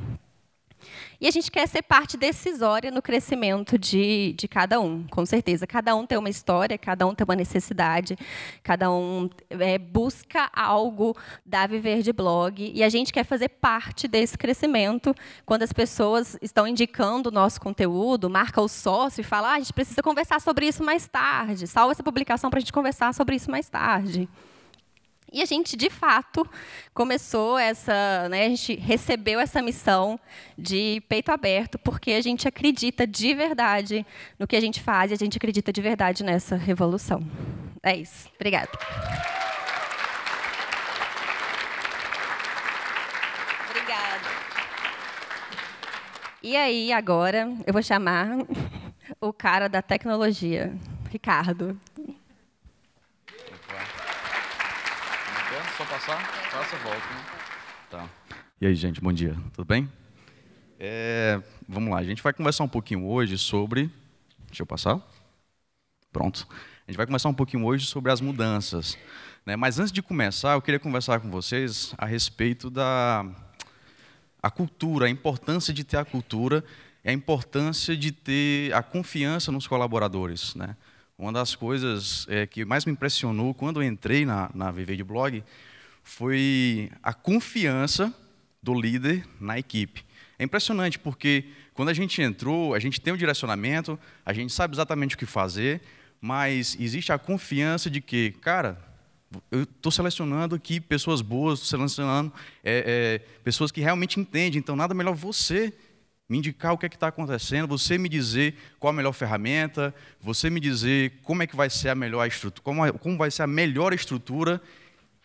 E a gente quer ser parte decisória no crescimento de, de cada um, com certeza. Cada um tem uma história, cada um tem uma necessidade, cada um é, busca algo da Viver de Blog. E a gente quer fazer parte desse crescimento. Quando as pessoas estão indicando o nosso conteúdo, marca o sócio e fala: ah, a gente precisa conversar sobre isso mais tarde, salva essa publicação para a gente conversar sobre isso mais tarde. E a gente, de fato, começou essa, né, a gente recebeu essa missão de peito aberto, porque a gente acredita de verdade no que a gente faz e a gente acredita de verdade nessa revolução. É isso. Obrigada. Obrigada. E aí, agora, eu vou chamar o cara da tecnologia, Ricardo. Só passar? Passa, volta. Né? Tá. E aí, gente, bom dia. Tudo bem? É, vamos lá, a gente vai conversar um pouquinho hoje sobre. Deixa eu passar. Pronto. A gente vai conversar um pouquinho hoje sobre as mudanças. Né? Mas antes de começar, eu queria conversar com vocês a respeito da a cultura, a importância de ter a cultura, a importância de ter a confiança nos colaboradores. Né? Uma das coisas é, que mais me impressionou quando entrei na, na de Blog foi a confiança do líder na equipe. É impressionante porque quando a gente entrou, a gente tem um direcionamento, a gente sabe exatamente o que fazer, mas existe a confiança de que, cara, eu estou selecionando aqui pessoas boas, estou selecionando é, é, pessoas que realmente entendem, então nada melhor você me indicar o que é que está acontecendo, você me dizer qual a melhor ferramenta, você me dizer como é que vai ser a melhor estrutura, como, como vai ser a melhor estrutura.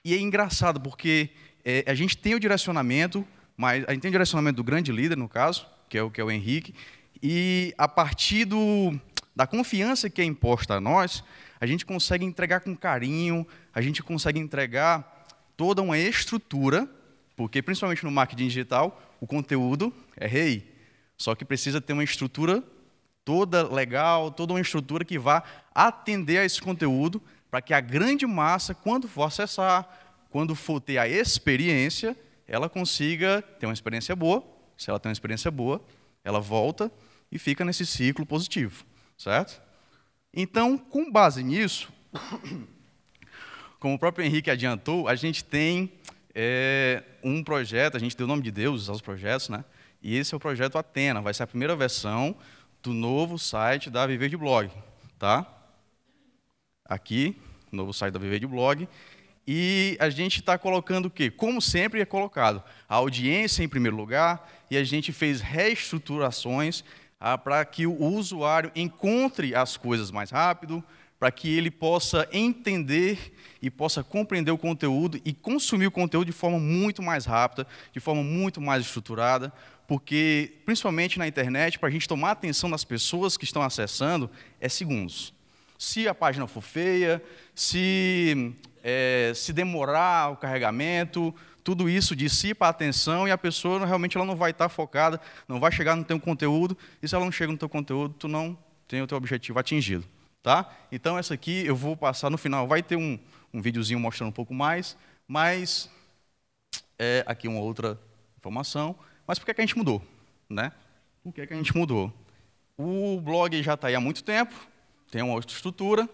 E é engraçado porque é, a gente tem o direcionamento, mas a gente tem o direcionamento do grande líder no caso, que é o que é o Henrique, e a partir do, da confiança que é imposta a nós, a gente consegue entregar com carinho, a gente consegue entregar toda uma estrutura, porque principalmente no marketing digital, o conteúdo é rei. Só que precisa ter uma estrutura toda legal, toda uma estrutura que vá atender a esse conteúdo, para que a grande massa, quando for acessar, quando for ter a experiência, ela consiga ter uma experiência boa. Se ela tem uma experiência boa, ela volta e fica nesse ciclo positivo, certo? Então, com base nisso, [coughs] como o próprio Henrique adiantou, a gente tem é, um projeto, a gente deu o nome de Deus aos projetos, né? E esse é o projeto Atena, vai ser a primeira versão do novo site da Viver de Blog, tá? Aqui, novo site da Viver de Blog. E a gente está colocando o quê? Como sempre é colocado, a audiência em primeiro lugar, e a gente fez reestruturações ah, para que o usuário encontre as coisas mais rápido, para que ele possa entender e possa compreender o conteúdo e consumir o conteúdo de forma muito mais rápida, de forma muito mais estruturada, porque principalmente na internet, para a gente tomar atenção das pessoas que estão acessando, é segundos. Se a página for feia, se, é, se demorar o carregamento, tudo isso dissipa a atenção e a pessoa realmente ela não vai estar tá focada, não vai chegar no teu conteúdo, e se ela não chega no teu conteúdo, tu não tem o teu objetivo atingido. Tá? Então essa aqui eu vou passar no final, vai ter um, um videozinho mostrando um pouco mais, mas é, aqui uma outra informação. Mas por que, é que a gente mudou? Né? Por que, é que a gente mudou? O blog já está aí há muito tempo, tem uma outra estrutura,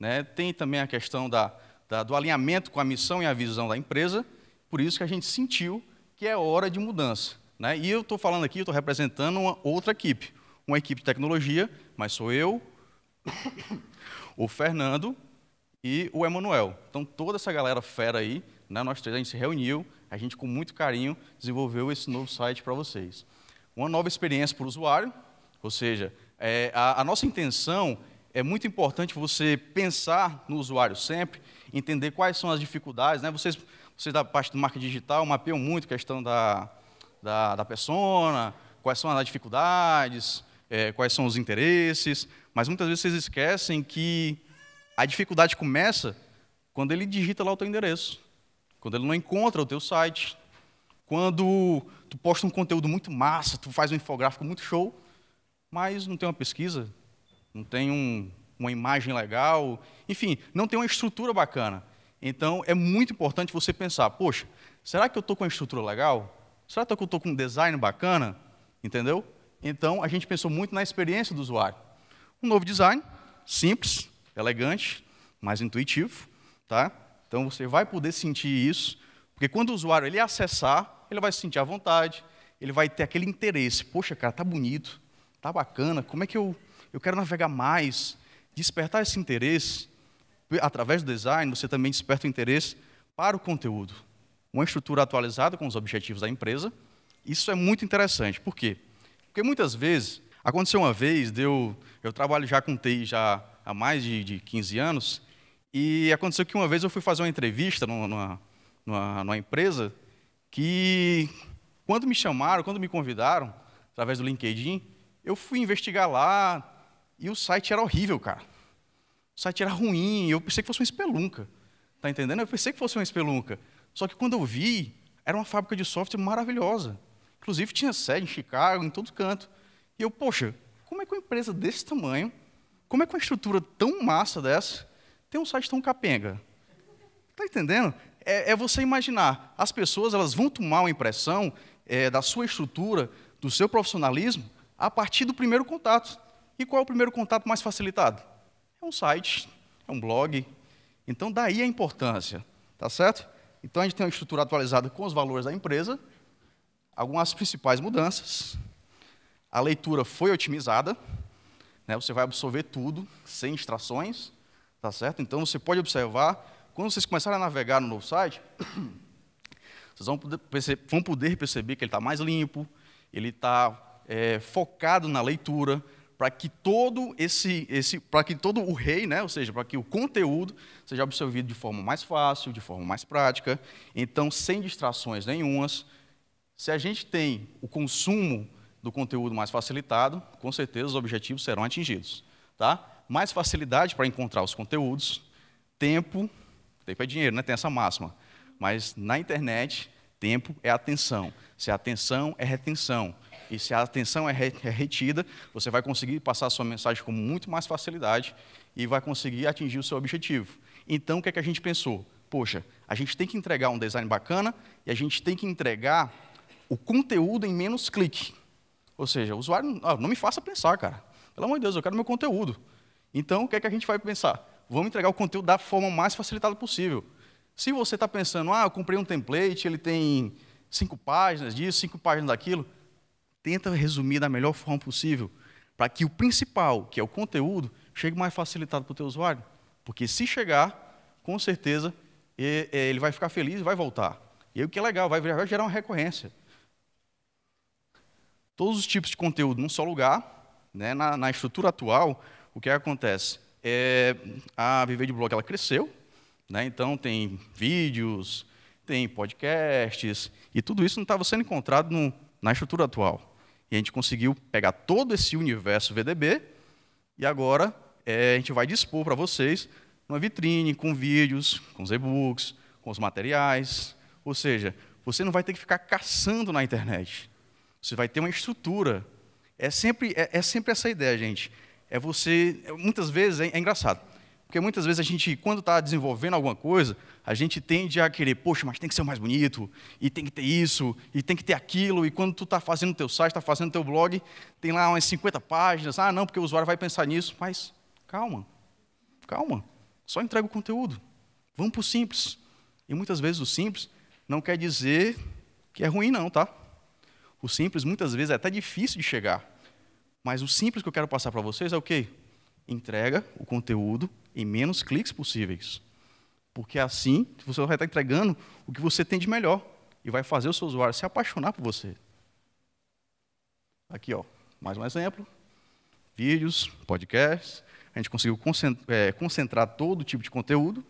né? tem também a questão da, da, do alinhamento com a missão e a visão da empresa, por isso que a gente sentiu que é hora de mudança. Né? E eu estou falando aqui, estou representando uma outra equipe, uma equipe de tecnologia, mas sou eu, [coughs] o Fernando e o Emanuel. Então, toda essa galera fera aí, né, nós três, a gente se reuniu, a gente, com muito carinho, desenvolveu esse novo site para vocês. Uma nova experiência para o usuário, ou seja, é, a, a nossa intenção é muito importante você pensar no usuário sempre, entender quais são as dificuldades. Né? Vocês, vocês da parte do marketing digital mapeiam muito a questão da, da, da persona, quais são as dificuldades, é, quais são os interesses, mas muitas vezes vocês esquecem que a dificuldade começa quando ele digita lá o teu endereço quando ele não encontra o teu site, quando tu posta um conteúdo muito massa, tu faz um infográfico muito show, mas não tem uma pesquisa, não tem um, uma imagem legal, enfim, não tem uma estrutura bacana. Então, é muito importante você pensar, poxa, será que eu estou com uma estrutura legal? Será que eu estou com um design bacana? Entendeu? Então, a gente pensou muito na experiência do usuário. Um novo design, simples, elegante, mais intuitivo, tá? Então você vai poder sentir isso, porque quando o usuário ele acessar, ele vai se sentir à vontade, ele vai ter aquele interesse. Poxa, cara, tá bonito, tá bacana. Como é que eu eu quero navegar mais? Despertar esse interesse através do design, você também desperta o interesse para o conteúdo. Uma estrutura atualizada com os objetivos da empresa. Isso é muito interessante. Por quê? Porque muitas vezes aconteceu uma vez, deu, eu trabalho já com TI já há mais de, de 15 anos. E aconteceu que uma vez eu fui fazer uma entrevista numa, numa, numa empresa que, quando me chamaram, quando me convidaram, através do LinkedIn, eu fui investigar lá e o site era horrível, cara. O site era ruim, eu pensei que fosse uma espelunca. Tá entendendo? Eu pensei que fosse uma espelunca. Só que quando eu vi, era uma fábrica de software maravilhosa. Inclusive tinha sede em Chicago, em todo canto. E eu, poxa, como é que uma empresa desse tamanho, como é que uma estrutura tão massa dessa, tem um site tão capenga. Está entendendo? É, é, você imaginar, as pessoas elas vão tomar uma impressão é, da sua estrutura, do seu profissionalismo, a partir do primeiro contato. E qual é o primeiro contato mais facilitado? É um site, é um blog. Então, daí a importância, tá certo? Então, a gente tem uma estrutura atualizada com os valores da empresa, algumas principais mudanças, a leitura foi otimizada, né? você vai absorver tudo, sem distrações, Tá certo? Então você pode observar, quando vocês começarem a navegar no novo site, [coughs] vocês vão poder, perceber, vão poder perceber que ele está mais limpo, ele está é, focado na leitura, para que todo esse, esse para que todo o rei, né, ou seja, para que o conteúdo seja absorvido de forma mais fácil, de forma mais prática, então sem distrações nenhumas. Se a gente tem o consumo do conteúdo mais facilitado, com certeza os objetivos serão atingidos, tá? mais facilidade para encontrar os conteúdos, tempo, tempo é dinheiro, né? tem essa máxima, mas na internet, tempo é atenção. Se a atenção é retenção, e se a atenção é, é retida, você vai conseguir passar a sua mensagem com muito mais facilidade e vai conseguir atingir o seu objetivo. Então, o que, é que a gente pensou? Poxa, a gente tem que entregar um design bacana e a gente tem que entregar o conteúdo em menos clique. Ou seja, o usuário, não me faça pensar, cara. Pelo amor de Deus, eu quero meu conteúdo. Então, o que, é que a gente vai pensar? Vamos entregar o conteúdo da forma mais facilitada possível. Se você está pensando, ah, eu comprei um template, ele tem cinco páginas disso, cinco páginas daquilo, tenta resumir da melhor forma possível, para que o principal, que é o conteúdo, chegue mais facilitado para o teu usuário. Porque se chegar, com certeza, ele vai ficar feliz e vai voltar. E aí o que é legal, vai gerar uma recorrência. Todos os tipos de conteúdo num só lugar, né, na, na estrutura atual, o que acontece? É, a Viver de Blog ela cresceu, né? então tem vídeos, tem podcasts, e tudo isso não estava sendo encontrado no, na estrutura atual. E a gente conseguiu pegar todo esse universo VDB e agora é, a gente vai dispor para vocês uma vitrine com vídeos, com os e-books, com os materiais. Ou seja, você não vai ter que ficar caçando na internet. Você vai ter uma estrutura. É sempre, é, é sempre essa ideia, gente é você. É, muitas vezes é, é engraçado. Porque muitas vezes a gente, quando está desenvolvendo alguma coisa, a gente tende a querer, poxa, mas tem que ser mais bonito, e tem que ter isso, e tem que ter aquilo, e quando tu está fazendo o teu site, está fazendo o teu blog, tem lá umas 50 páginas, ah, não, porque o usuário vai pensar nisso, mas calma, calma, só entrega o conteúdo, vamos para o simples. E muitas vezes o simples não quer dizer que é ruim não, tá? O simples muitas vezes é até difícil de chegar, mas o simples que eu quero passar para vocês é o quê? Entrega o conteúdo em menos cliques possíveis. Porque assim você vai estar entregando o que você tem de melhor e vai fazer o seu usuário se apaixonar por você. Aqui, ó, mais um exemplo. Vídeos, podcasts. A gente conseguiu é, concentrar todo tipo de conteúdo.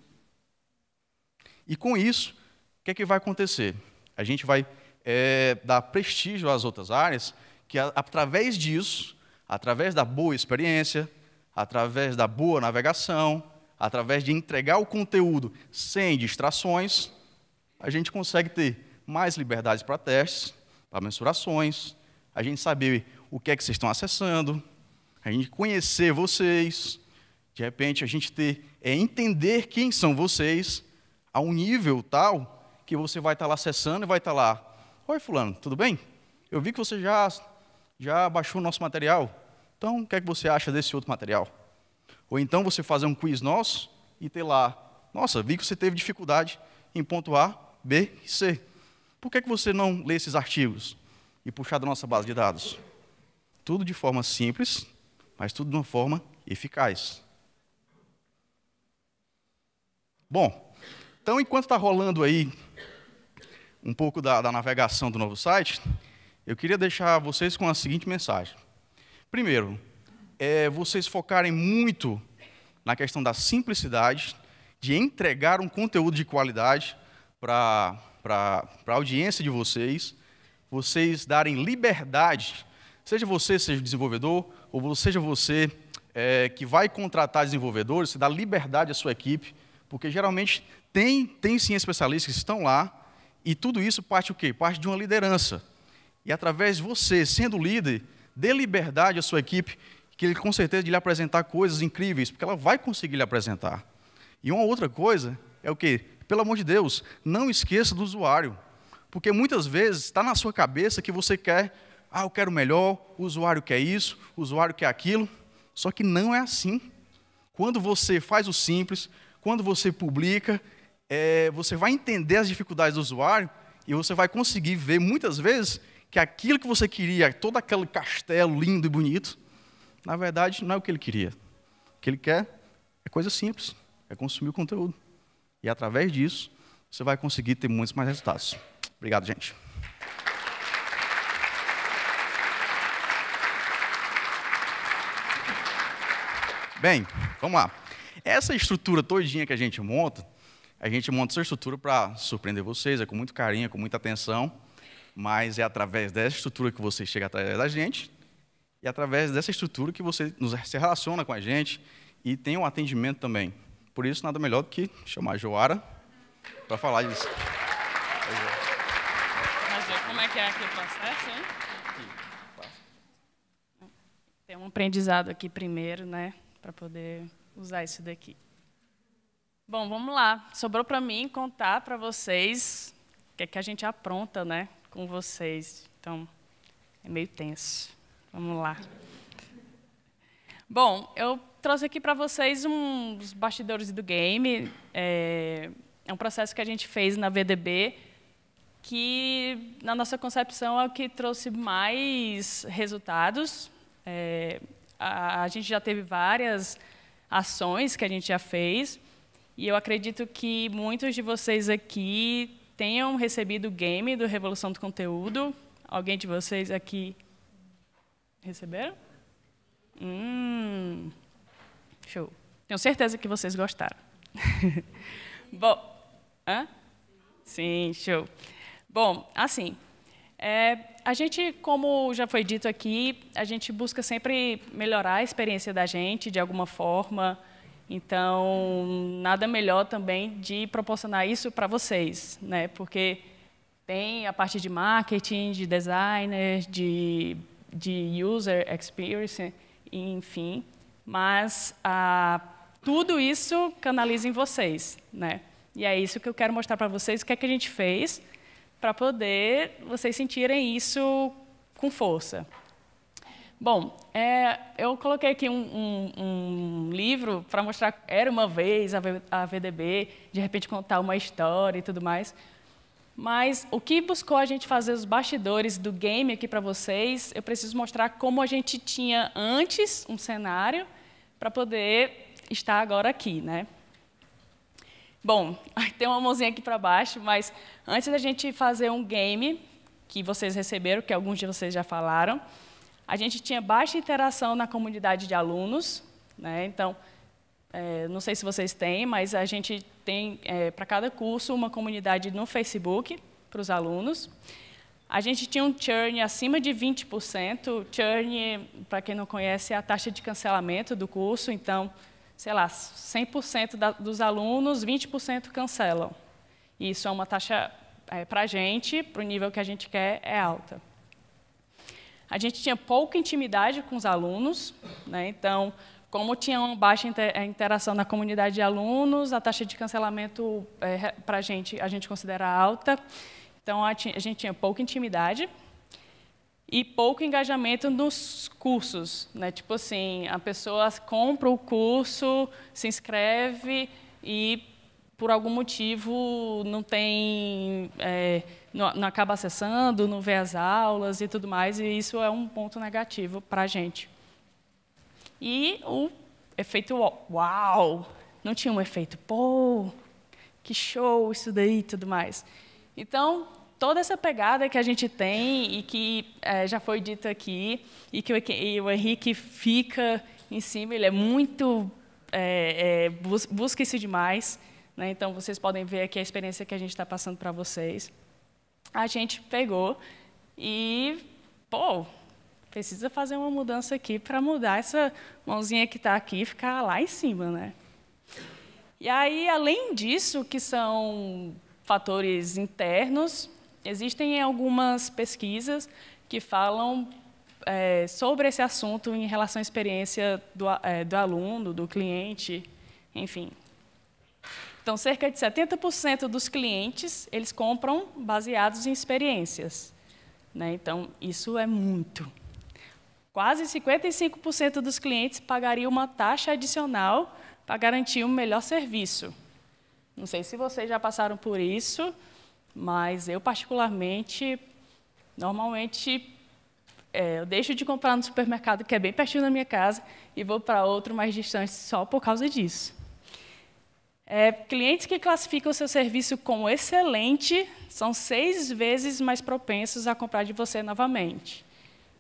E com isso, o que, é que vai acontecer? A gente vai é, dar prestígio às outras áreas, que através disso através da boa experiência, através da boa navegação, através de entregar o conteúdo sem distrações, a gente consegue ter mais liberdades para testes, para mensurações, a gente saber o que é que vocês estão acessando, a gente conhecer vocês, de repente a gente ter é entender quem são vocês a um nível tal que você vai estar lá acessando e vai estar lá, oi fulano, tudo bem? Eu vi que você já já baixou o nosso material. Então, o que é que você acha desse outro material? Ou então você fazer um quiz nosso e ter lá, nossa, vi que você teve dificuldade em ponto A, B e C. Por que, é que você não lê esses artigos e puxar da nossa base de dados? Tudo de forma simples, mas tudo de uma forma eficaz. Bom, então enquanto está rolando aí um pouco da, da navegação do novo site, eu queria deixar vocês com a seguinte mensagem. Primeiro, é vocês focarem muito na questão da simplicidade, de entregar um conteúdo de qualidade para a audiência de vocês, vocês darem liberdade, seja você, seja desenvolvedor, ou seja você é, que vai contratar desenvolvedores, você dá liberdade à sua equipe, porque geralmente tem, tem sim especialistas que estão lá, e tudo isso parte o quê? Parte de uma liderança. E através de você, sendo líder, Dê liberdade à sua equipe, que ele com certeza de lhe apresentar coisas incríveis, porque ela vai conseguir lhe apresentar. E uma outra coisa é o que? Pelo amor de Deus, não esqueça do usuário. Porque muitas vezes está na sua cabeça que você quer, ah, eu quero melhor, o usuário quer isso, o usuário quer aquilo. Só que não é assim. Quando você faz o simples, quando você publica, é, você vai entender as dificuldades do usuário e você vai conseguir ver muitas vezes que aquilo que você queria, todo aquele castelo lindo e bonito, na verdade não é o que ele queria. O que ele quer é coisa simples, é consumir o conteúdo. E através disso, você vai conseguir ter muitos mais resultados. Obrigado, gente. Bem, vamos lá. Essa estrutura todinha que a gente monta, a gente monta essa estrutura para surpreender vocês, é com muito carinho, é com muita atenção mas é através dessa estrutura que você chega através da gente e através dessa estrutura que você nos, se relaciona com a gente e tem um atendimento também. Por isso, nada melhor do que chamar a Joara para falar disso. Mas como é que é aqui o processo, hein? Tem um aprendizado aqui primeiro, né? Para poder usar isso daqui. Bom, vamos lá. Sobrou para mim contar para vocês o que, é que a gente apronta, né? com vocês. Então, é meio tenso. Vamos lá. Bom, eu trouxe aqui para vocês uns bastidores do game. É, é um processo que a gente fez na VDB, que, na nossa concepção, é o que trouxe mais resultados. É, a, a gente já teve várias ações que a gente já fez, e eu acredito que muitos de vocês aqui tenham recebido o game do Revolução do Conteúdo. Alguém de vocês aqui receberam? Hum, show. Tenho certeza que vocês gostaram. [laughs] Bom, hã? Sim, show. Bom, assim, é, a gente, como já foi dito aqui, a gente busca sempre melhorar a experiência da gente de alguma forma, então, nada melhor também de proporcionar isso para vocês, né? Porque tem a parte de marketing, de designer, de, de user experience, enfim. Mas ah, tudo isso canaliza em vocês, né? E é isso que eu quero mostrar para vocês, o que é que a gente fez para poder vocês sentirem isso com força. Bom, é, eu coloquei aqui um, um, um livro para mostrar era uma vez a, v, a VDB, de repente contar uma história e tudo mais. Mas o que buscou a gente fazer os bastidores do game aqui para vocês, eu preciso mostrar como a gente tinha antes um cenário para poder estar agora aqui, né? Bom, [laughs] tem uma mãozinha aqui para baixo, mas antes da gente fazer um game que vocês receberam, que alguns de vocês já falaram, a gente tinha baixa interação na comunidade de alunos, né? então, é, não sei se vocês têm, mas a gente tem, é, para cada curso, uma comunidade no Facebook para os alunos. A gente tinha um churn acima de 20%. Churn, para quem não conhece, é a taxa de cancelamento do curso. Então, sei lá, 100% da, dos alunos, 20% cancelam. Isso é uma taxa, é, para a gente, para o nível que a gente quer, é alta. A gente tinha pouca intimidade com os alunos, né? então, como tinha uma baixa eh, interação na comunidade de alunos, a taxa de cancelamento é, eh, para a gente, a gente considera alta, então a gente tinha pouca intimidade e pouco engajamento nos cursos, né? Tipo assim, a pessoa compra o curso, se inscreve e por algum motivo não tem é, não, acaba acessando, não vê as aulas e tudo mais, e isso é um ponto negativo para a gente. E o efeito uau! Não tinha um efeito, pô, que show isso daí e tudo mais. Então, toda essa pegada que a gente tem e que é, já foi dita aqui, e que o, e o Henrique fica em cima, ele é muito. É, é, busca isso demais. Né? Então, vocês podem ver aqui a experiência que a gente está passando para vocês a gente pegou e, pô, precisa fazer uma mudança aqui para mudar essa mãozinha que está aqui e ficar lá em cima, né? E aí, além disso, que são fatores internos, existem algumas pesquisas que falam é, sobre esse assunto em relação à experiência do, é, do aluno, do cliente, enfim. Então, cerca de 70% dos clientes, eles compram baseados em experiências. Né? Então, isso é muito. Quase 55% dos clientes pagariam uma taxa adicional para garantir um melhor serviço. Não sei se vocês já passaram por isso, mas eu, particularmente, normalmente é, eu deixo de comprar no supermercado que é bem pertinho da minha casa e vou para outro mais distante só por causa disso. É, clientes que classificam o seu serviço como excelente são seis vezes mais propensos a comprar de você novamente.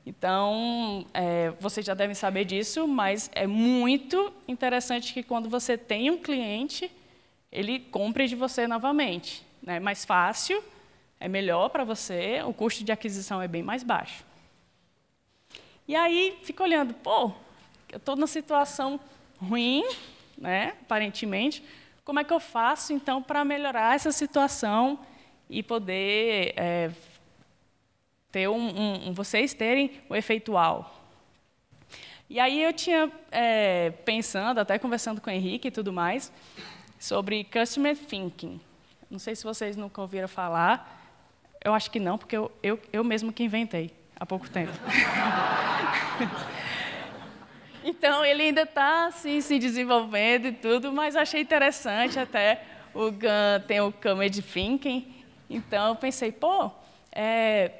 Então, é, vocês já devem saber disso, mas é muito interessante que quando você tem um cliente, ele compre de você novamente. É né? mais fácil, é melhor para você, o custo de aquisição é bem mais baixo. E aí, fica olhando, pô, eu estou numa situação ruim, né, aparentemente, como é que eu faço, então, para melhorar essa situação e poder é, ter um, um, um, vocês terem o uau. E aí eu tinha é, pensando, até conversando com o Henrique e tudo mais, sobre Customer Thinking. Não sei se vocês nunca ouviram falar. Eu acho que não, porque eu, eu, eu mesmo que inventei há pouco tempo. [laughs] Então ele ainda está assim, se desenvolvendo e tudo, mas achei interessante até o GAN tem o de Thinking. Então eu pensei, pô, é,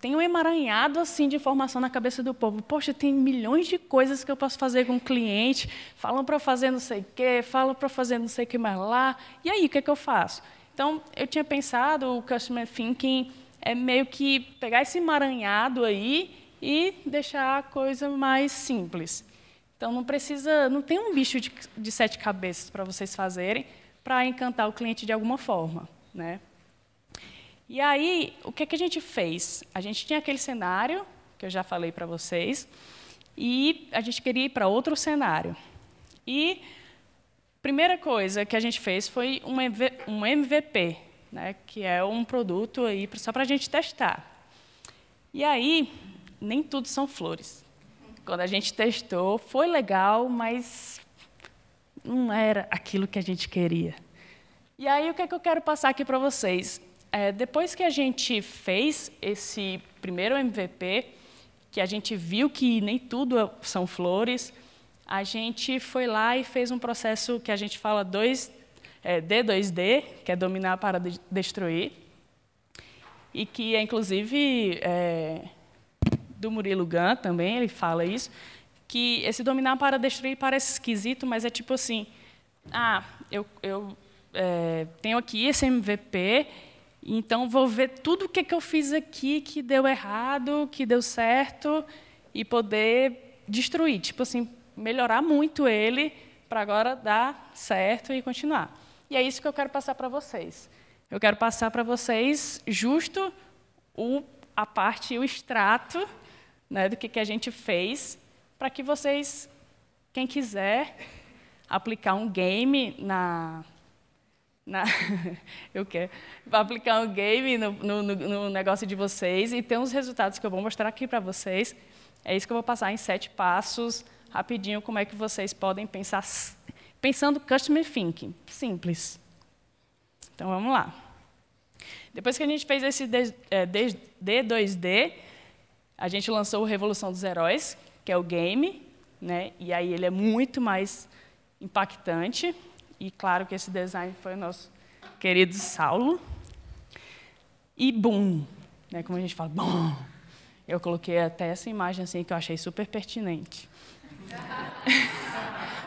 tem um emaranhado assim de informação na cabeça do povo. Poxa, tem milhões de coisas que eu posso fazer com o cliente. Falam para fazer não sei o quê, falam para fazer não sei o que mais lá. E aí, o que, é que eu faço? Então, eu tinha pensado o Customer Thinking é meio que pegar esse emaranhado aí e deixar a coisa mais simples. Então não precisa, não tem um bicho de, de sete cabeças para vocês fazerem para encantar o cliente de alguma forma, né? E aí, o que, é que a gente fez? A gente tinha aquele cenário que eu já falei para vocês e a gente queria ir para outro cenário. E primeira coisa que a gente fez foi um, MV, um MVP, né, que é um produto aí só para a gente testar. E aí, nem tudo são flores. Quando a gente testou, foi legal, mas não era aquilo que a gente queria. E aí, o que é que eu quero passar aqui para vocês? É, depois que a gente fez esse primeiro MVP, que a gente viu que nem tudo é, são flores, a gente foi lá e fez um processo que a gente fala dois é, D2D, que é dominar para destruir, e que é, inclusive, é, do Murilo Gant também, ele fala isso, que esse dominar para destruir parece esquisito, mas é tipo assim, ah, eu, eu é, tenho aqui esse MVP, então vou ver tudo o que, é que eu fiz aqui que deu errado, que deu certo, e poder destruir, tipo assim, melhorar muito ele para agora dar certo e continuar. E é isso que eu quero passar para vocês. Eu quero passar para vocês justo o, a parte, o extrato né, do que, que a gente fez, para que vocês, quem quiser, aplicar um game na. na [laughs] eu quero. Aplicar um game no, no, no negócio de vocês e ter uns resultados que eu vou mostrar aqui para vocês. É isso que eu vou passar em sete passos, rapidinho, como é que vocês podem pensar, pensando Customer Thinking, simples. Então, vamos lá. Depois que a gente fez esse D2D, a gente lançou o Revolução dos Heróis, que é o game, né? e aí ele é muito mais impactante. E claro que esse design foi o nosso querido Saulo. E boom, né? como a gente fala, boom! Eu coloquei até essa imagem assim que eu achei super pertinente. [laughs]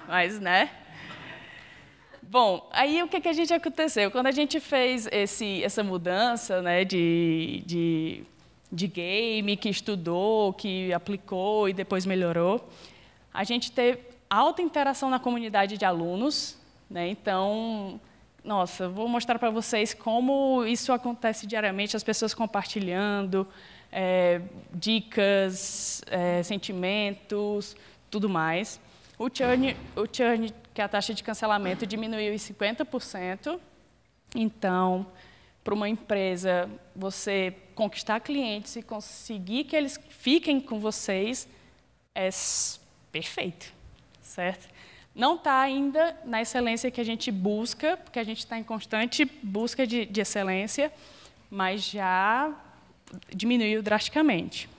Mas, né? Bom, aí o que, que a gente aconteceu? Quando a gente fez esse, essa mudança né, de, de de game, que estudou, que aplicou e depois melhorou. A gente teve alta interação na comunidade de alunos, né? então, nossa, vou mostrar para vocês como isso acontece diariamente, as pessoas compartilhando é, dicas, é, sentimentos, tudo mais. O churn, o churn, que é a taxa de cancelamento, diminuiu em 50%. Então, para uma empresa você conquistar clientes e conseguir que eles fiquem com vocês é perfeito, certo? Não está ainda na excelência que a gente busca, porque a gente está em constante busca de, de excelência, mas já diminuiu drasticamente.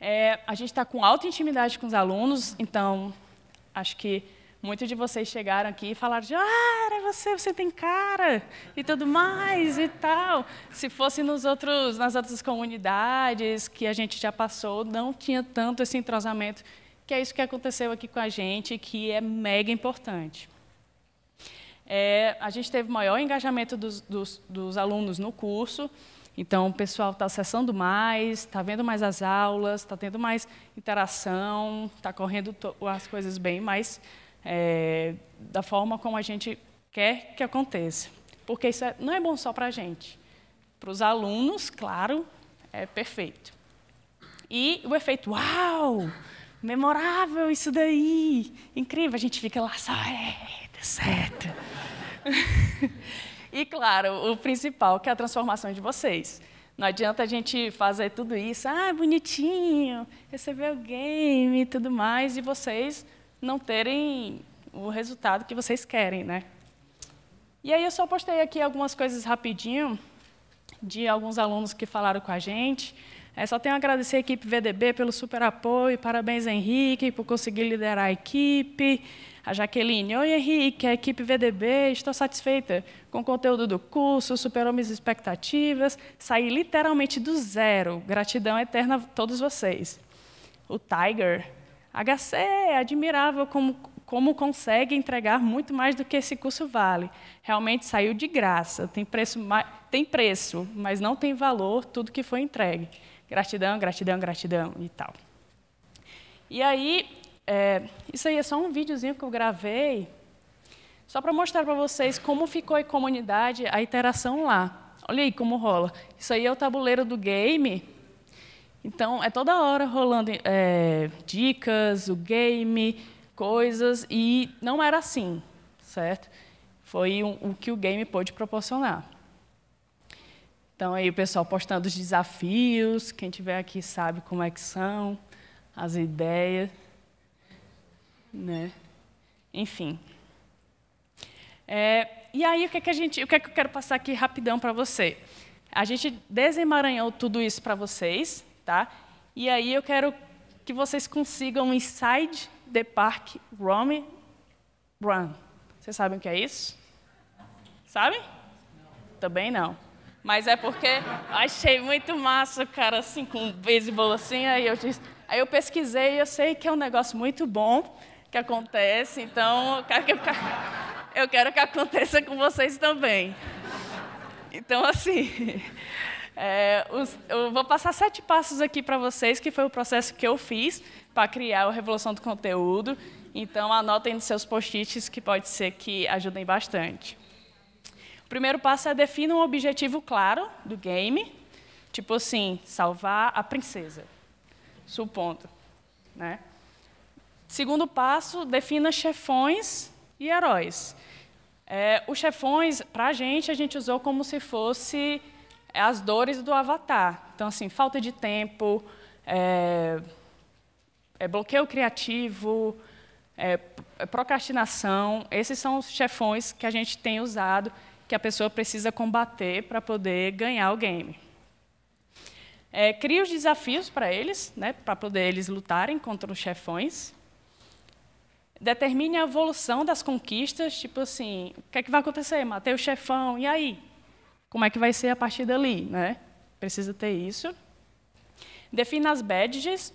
É, a gente está com alta intimidade com os alunos, então acho que Muitos de vocês chegaram aqui e falaram de, ah, era você, você tem cara, e tudo mais, e tal. Se fosse nos outros, nas outras comunidades que a gente já passou, não tinha tanto esse entrosamento, que é isso que aconteceu aqui com a gente, que é mega importante. É, a gente teve maior engajamento dos, dos, dos alunos no curso, então, o pessoal está acessando mais, está vendo mais as aulas, está tendo mais interação, está correndo as coisas bem mais é, da forma como a gente quer que aconteça. Porque isso é, não é bom só para a gente. Para os alunos, claro, é perfeito. E o efeito, uau, memorável isso daí, incrível, a gente fica lá só, é, deu certo. [laughs] e claro, o principal, que é a transformação de vocês. Não adianta a gente fazer tudo isso, ah, bonitinho, receber o game e tudo mais, e vocês não terem o resultado que vocês querem, né? E aí eu só postei aqui algumas coisas rapidinho de alguns alunos que falaram com a gente. É, só tenho a agradecer a equipe VDB pelo super apoio, parabéns Henrique por conseguir liderar a equipe. A Jaqueline, oi Henrique, a equipe VDB, estou satisfeita com o conteúdo do curso, superou minhas expectativas, saí literalmente do zero. Gratidão eterna a todos vocês. O Tiger, HC é admirável como, como consegue entregar muito mais do que esse curso vale. Realmente saiu de graça, tem preço, tem preço, mas não tem valor tudo que foi entregue. Gratidão, gratidão, gratidão e tal. E aí, é, isso aí é só um videozinho que eu gravei, só para mostrar para vocês como ficou em comunidade a interação lá. Olha aí como rola. Isso aí é o tabuleiro do game, então, é toda hora rolando é, dicas, o game, coisas, e não era assim, certo? Foi um, o que o game pôde proporcionar. Então, aí o pessoal postando os desafios, quem tiver aqui sabe como é que são, as ideias, né? Enfim. É, e aí, o que, é que a gente, o que, é que eu quero passar aqui rapidão para você? A gente desemaranhou tudo isso para vocês, Tá? E aí eu quero que vocês consigam Inside the Park Rome Run. Vocês sabem o que é isso? Sabem? Também não. Mas é porque achei muito massa o cara assim com um beisebol assim, aí eu disse, aí eu pesquisei e eu sei que é um negócio muito bom que acontece, então eu quero que, eu quero que aconteça com vocês também. Então assim, é, os, eu vou passar sete passos aqui para vocês, que foi o processo que eu fiz para criar a Revolução do Conteúdo. Então, anotem nos seus post-its, que pode ser que ajudem bastante. O primeiro passo é definir um objetivo claro do game, tipo assim, salvar a princesa, supondo. Né? Segundo passo, defina chefões e heróis. É, os chefões, para a gente, a gente usou como se fosse é as dores do avatar. Então, assim, falta de tempo, é, é bloqueio criativo, é, é, procrastinação. Esses são os chefões que a gente tem usado, que a pessoa precisa combater para poder ganhar o game. É, cria os desafios para eles, né, para poder eles lutarem contra os chefões. Determine a evolução das conquistas, tipo assim, o que, é que vai acontecer? Matei o chefão, e aí? como é que vai ser a partir dali, né? Precisa ter isso. Defina as badges.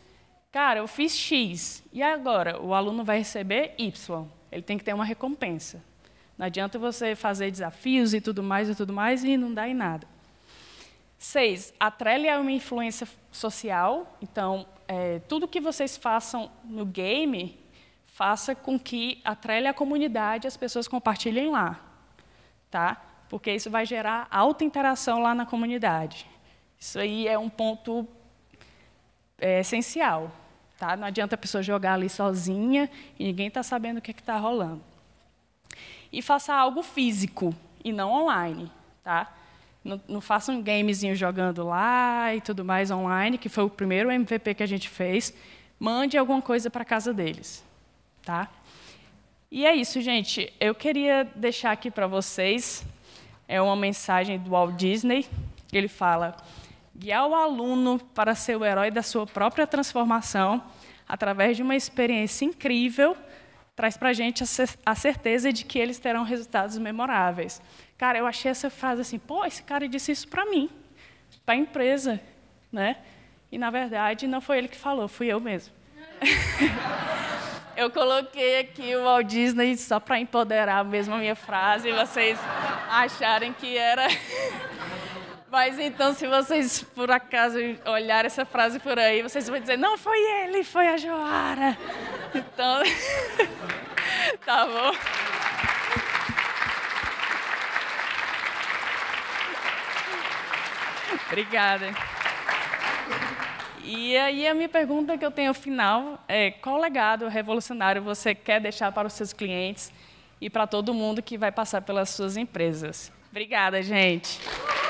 Cara, eu fiz X, e agora? O aluno vai receber Y. Ele tem que ter uma recompensa. Não adianta você fazer desafios e tudo mais e tudo mais e não dá em nada. Seis, A atrele é uma influência social. Então, é, tudo que vocês façam no game, faça com que atrele a comunidade, as pessoas compartilhem lá. Tá? porque isso vai gerar alta interação lá na comunidade. Isso aí é um ponto é, essencial. Tá? Não adianta a pessoa jogar ali sozinha e ninguém está sabendo o que é está rolando. E faça algo físico e não online. Tá? Não, não faça um gamezinho jogando lá e tudo mais online, que foi o primeiro MVP que a gente fez. Mande alguma coisa para casa deles. Tá? E é isso, gente. Eu queria deixar aqui para vocês é uma mensagem do Walt Disney. Ele fala: guiar o aluno para ser o herói da sua própria transformação através de uma experiência incrível traz para a gente a certeza de que eles terão resultados memoráveis. Cara, eu achei essa frase assim, pô, esse cara disse isso para mim, para a empresa, né? E na verdade não foi ele que falou, fui eu mesmo. [laughs] Eu coloquei aqui o Walt Disney só para empoderar mesmo a minha frase e vocês acharem que era. [laughs] Mas então, se vocês por acaso olharem essa frase por aí, vocês vão dizer: não foi ele, foi a Joara. Então. [laughs] tá bom. Obrigada. E aí a minha pergunta que eu tenho final é qual legado revolucionário você quer deixar para os seus clientes e para todo mundo que vai passar pelas suas empresas? Obrigada, gente.